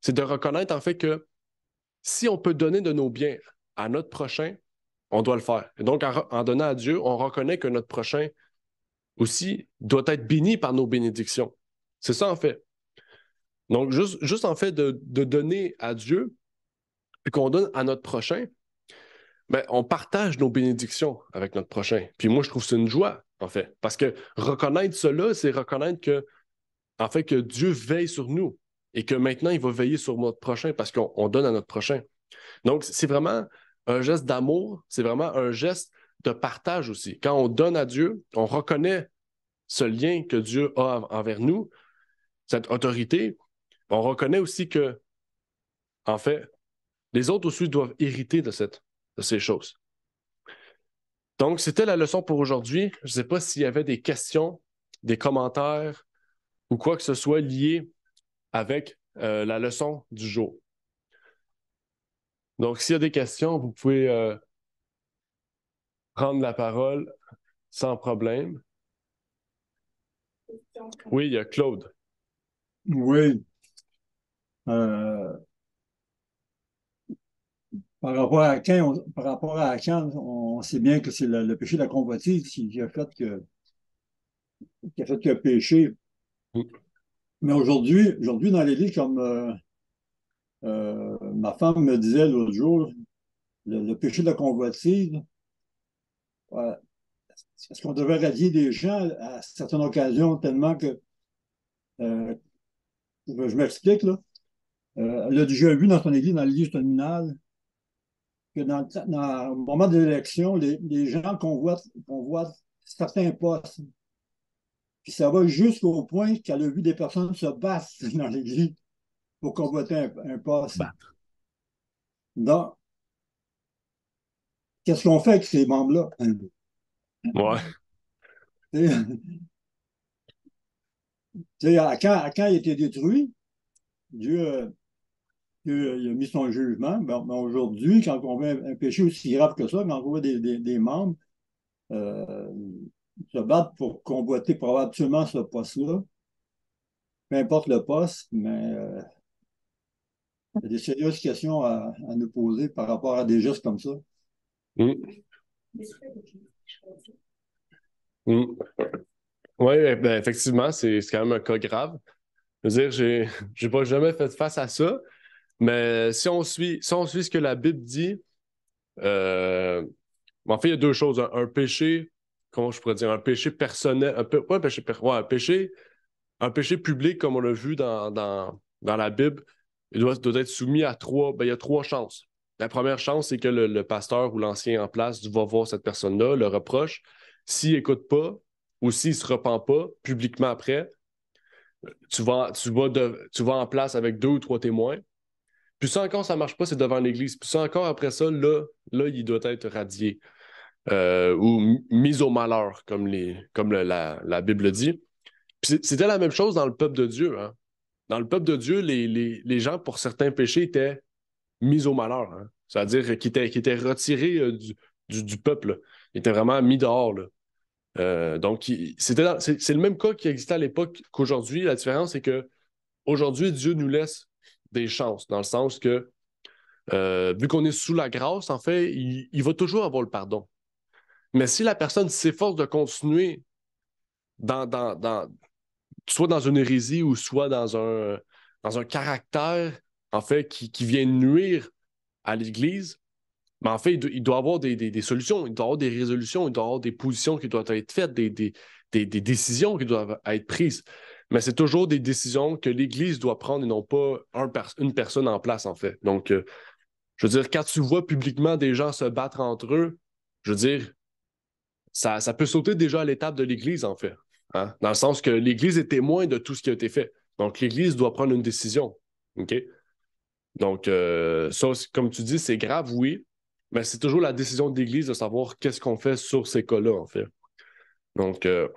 A: C'est de reconnaître en fait que si on peut donner de nos biens à notre prochain, on doit le faire. Et donc, en, donnant à Dieu, on reconnaît que notre prochain aussi doit être béni par nos bénédictions. C'est ça en fait. Donc, juste, en fait de, de donner à Dieu, et qu'on donne à notre prochain, ben, on partage nos bénédictions avec notre prochain. Puis moi, je trouve c'est une joie, en fait. Parce que reconnaître cela, c'est reconnaître que, en fait, que Dieu veille sur nous et que maintenant, il va veiller sur notre prochain parce qu'on donne à notre prochain. Donc, c'est vraiment un geste d'amour, c'est vraiment un geste de partage aussi. Quand on donne à Dieu, on reconnaît ce lien que Dieu a envers nous, cette autorité. On reconnaît aussi que, en fait, les autres aussi doivent hériter de cette de ces choses. Donc, c'était la leçon pour aujourd'hui. Je ne sais pas s'il y avait des questions, des commentaires ou quoi que ce soit lié avec euh, la leçon du jour. Donc, s'il y a des questions, vous pouvez euh, prendre la parole sans problème. Oui, il y a Claude. Oui.
C: Euh, par rapport à quand on, par rapport à on, sait bien que c'est le, péché de la convoitise qui a fait que qui péché. Mais aujourd'hui, aujourd'hui dans l'Église, comme euh, euh, ma femme me disait l'autre jour, le, péché de la convoitise, euh, est-ce qu'on devait radier des gens à certaines occasions tellement que je m'explique là. elle a déjà vu dans son église, dans l'église terminale, que dans, un moment de l'élection, les, gens convoitent certains postes, puis ça va jusqu'au point qu'elle a vu des personnes se battre dans l'Église pour convoiter un, poste. Donc, qu'est-ce qu'on fait avec ces membres-là? Ouais. quand, quand il était détruit, Dieu euh, il a mis son jugement. Ben, aujourd'hui, quand on voit un péché aussi grave que ça, quand on voit des, membres euh, se battre pour convoiter probablement ce poste-là, peu importe le poste, mais euh, il y a des sérieuses questions à, nous poser par rapport à des gestes comme ça.
B: Mm. Mm.
A: Oui, ben, ben, effectivement, c'est quand même un cas grave. Je veux dire, j'ai pas jamais fait face à ça, mais si on suit, on ce que la Bible dit, euh, en fait, il y a deux choses. Un, péché, comment je pourrais dire, un péché personnel, un, péché, un péché, un péché public, comme on l'a vu dans, dans, la Bible, il doit, être soumis à trois, ben, il y a trois chances. La première chance, c'est que le, pasteur ou l'ancien en place va voir cette personne-là, le reproche. S'il n'écoute pas ou s'il ne se repent pas publiquement après, tu vas, tu, vas tu vas en place avec deux ou trois témoins puis ça encore, ça marche pas, c'est devant l'église. Puis ça encore, après ça, là, là il doit être radié euh, ou mis au malheur, comme, les, comme la, Bible dit. Puis c'était la même chose dans le peuple de Dieu. Hein. Dans le peuple de Dieu, les, gens, pour certains péchés, étaient mis au malheur. Hein. C'est-à-dire qu'ils étaient, retirés euh, du, peuple. Ils étaient vraiment mis dehors. Là. Euh, donc, c'est le même cas qui existait à l'époque qu'aujourd'hui. La différence, c'est que aujourd'hui, Dieu nous laisse des chances, dans le sens que, euh, vu qu'on est sous la grâce, en fait, il, va toujours avoir le pardon. Mais si la personne s'efforce de continuer dans, dans, soit dans une hérésie ou soit dans un, dans un caractère, en fait, qui, vient nuire à l'Église, mais ben, en fait, il doit, avoir des, solutions, il doit avoir des résolutions, il doit avoir des positions qui doivent être faites, des, des décisions qui doivent être prises mais c'est toujours des décisions que l'Église doit prendre et non pas une personne en place, en fait. Donc, euh, je veux dire, quand tu vois publiquement des gens se battre entre eux, je veux dire, ça, ça peut sauter déjà à l'étape de l'Église, en fait. Hein, dans le sens que l'Église est témoin de tout ce qui a été fait. Donc, l'Église doit prendre une décision. OK? Donc, euh, ça, comme tu dis, c'est grave, oui, mais c'est toujours la décision de l'Église de savoir qu'est-ce qu'on fait sur ces cas-là, en fait. Donc, euh,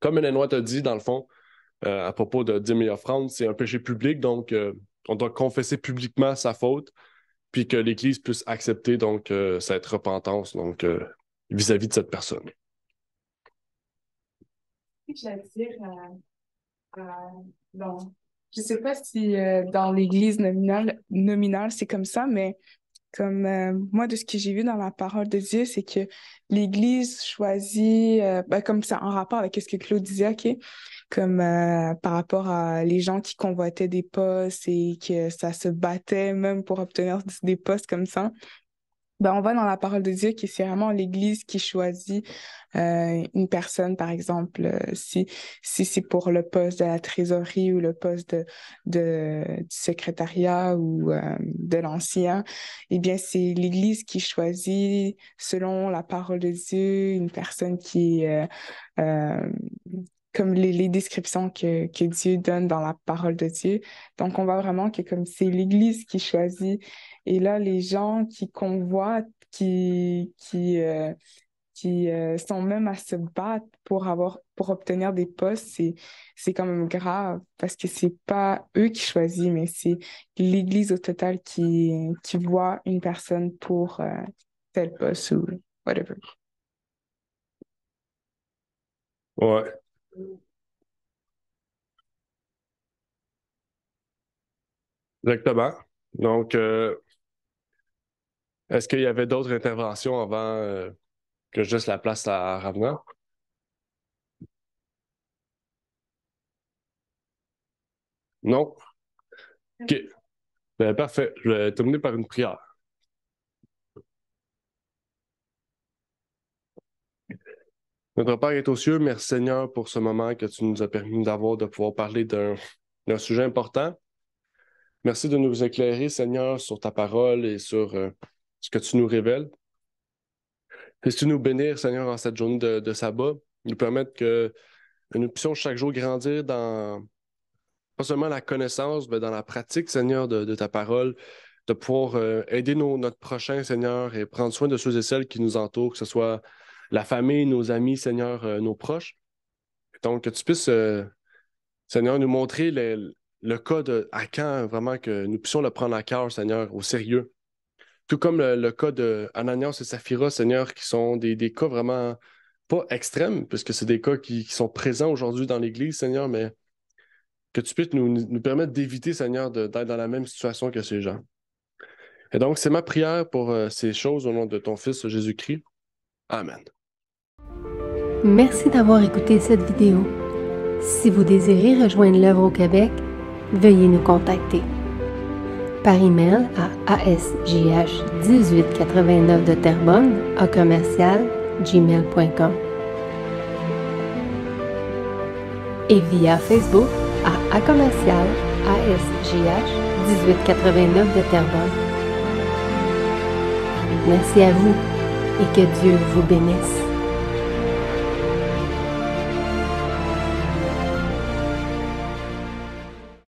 A: comme Hélène a dit, dans le fond, euh, à propos de 10 000 offrandes, c'est un péché public, donc euh, on doit confesser publiquement sa faute, puis que l'Église puisse accepter donc euh, cette repentance donc vis-à-vis de cette personne.
B: je ne sais pas si dans l'Église nominale, nominale c'est comme ça, mais comme euh, moi, de ce que j'ai vu dans la parole de Dieu, c'est que l'Église choisit, euh, ben, comme ça, en rapport avec ce que Claude disait, OK? Comme euh, par rapport à les gens qui convoitaient des postes et que ça se battait même pour obtenir des postes comme ça ben, on va dans la parole de Dieu que c'est vraiment l'Église qui choisit euh, une personne, par exemple, euh, si, si c'est pour le poste de la trésorerie ou le poste de, de du secrétariat ou euh, de l'ancien, eh bien, c'est l'Église qui choisit, selon la parole de Dieu, une personne qui, euh, comme les, descriptions que, Dieu donne dans la parole de Dieu. Donc, on voit vraiment que comme c'est l'Église qui choisit. Et là, les gens qui convoitent, qui, qui, euh, qui euh, sont même à se battre pour avoir pour obtenir des postes, c'est, c'est quand même grave parce que c'est pas eux qui choisissent, mais c'est l'Église au total qui, qui voit une personne pour euh, tel poste ou whatever.
A: Exactement. Donc, euh, est-ce qu'il y avait d'autres interventions avant euh, que juste la place à Ravenna Non? OK. Ben, parfait. Je vais terminer par une prière. Notre Père est aux cieux, merci Seigneur pour ce moment que tu nous as permis d'avoir, de pouvoir parler d'un sujet important. Merci de nous éclairer, Seigneur, sur ta parole et sur euh, ce que tu nous révèles. Puisses-tu nous bénir, Seigneur, en cette journée de, sabbat, nous permettre que nous puissions chaque jour grandir dans pas seulement la connaissance, mais dans la pratique, Seigneur, de, ta parole, de pouvoir euh, aider notre prochain, Seigneur, et prendre soin de ceux et celles qui nous entourent, que ce soit la famille, nos amis, Seigneur, euh, nos proches. Donc, que tu puisses, euh, Seigneur, nous montrer le, le cas de à quand vraiment que nous puissions le prendre à cœur, Seigneur, au sérieux. Tout comme le, cas de et Sapphira, Seigneur, qui sont des, cas vraiment pas extrêmes, puisque c'est des cas qui, sont présents aujourd'hui dans l'Église, Seigneur, mais que tu puisses nous, permettre d'éviter, Seigneur, d'être dans la même situation que ces gens. Et donc, c'est ma prière pour euh, ces choses au nom de ton Fils Jésus-Christ. Amen. Merci d'avoir écouté cette vidéo. Si vous désirez rejoindre l'œuvre au Québec, veuillez nous contacter par email à asgh1889
B: de Terrebonne à commercial gmail.com et via Facebook à, à commercial
A: asgh1889 de Terrebonne.
B: Merci à vous et que Dieu vous bénisse.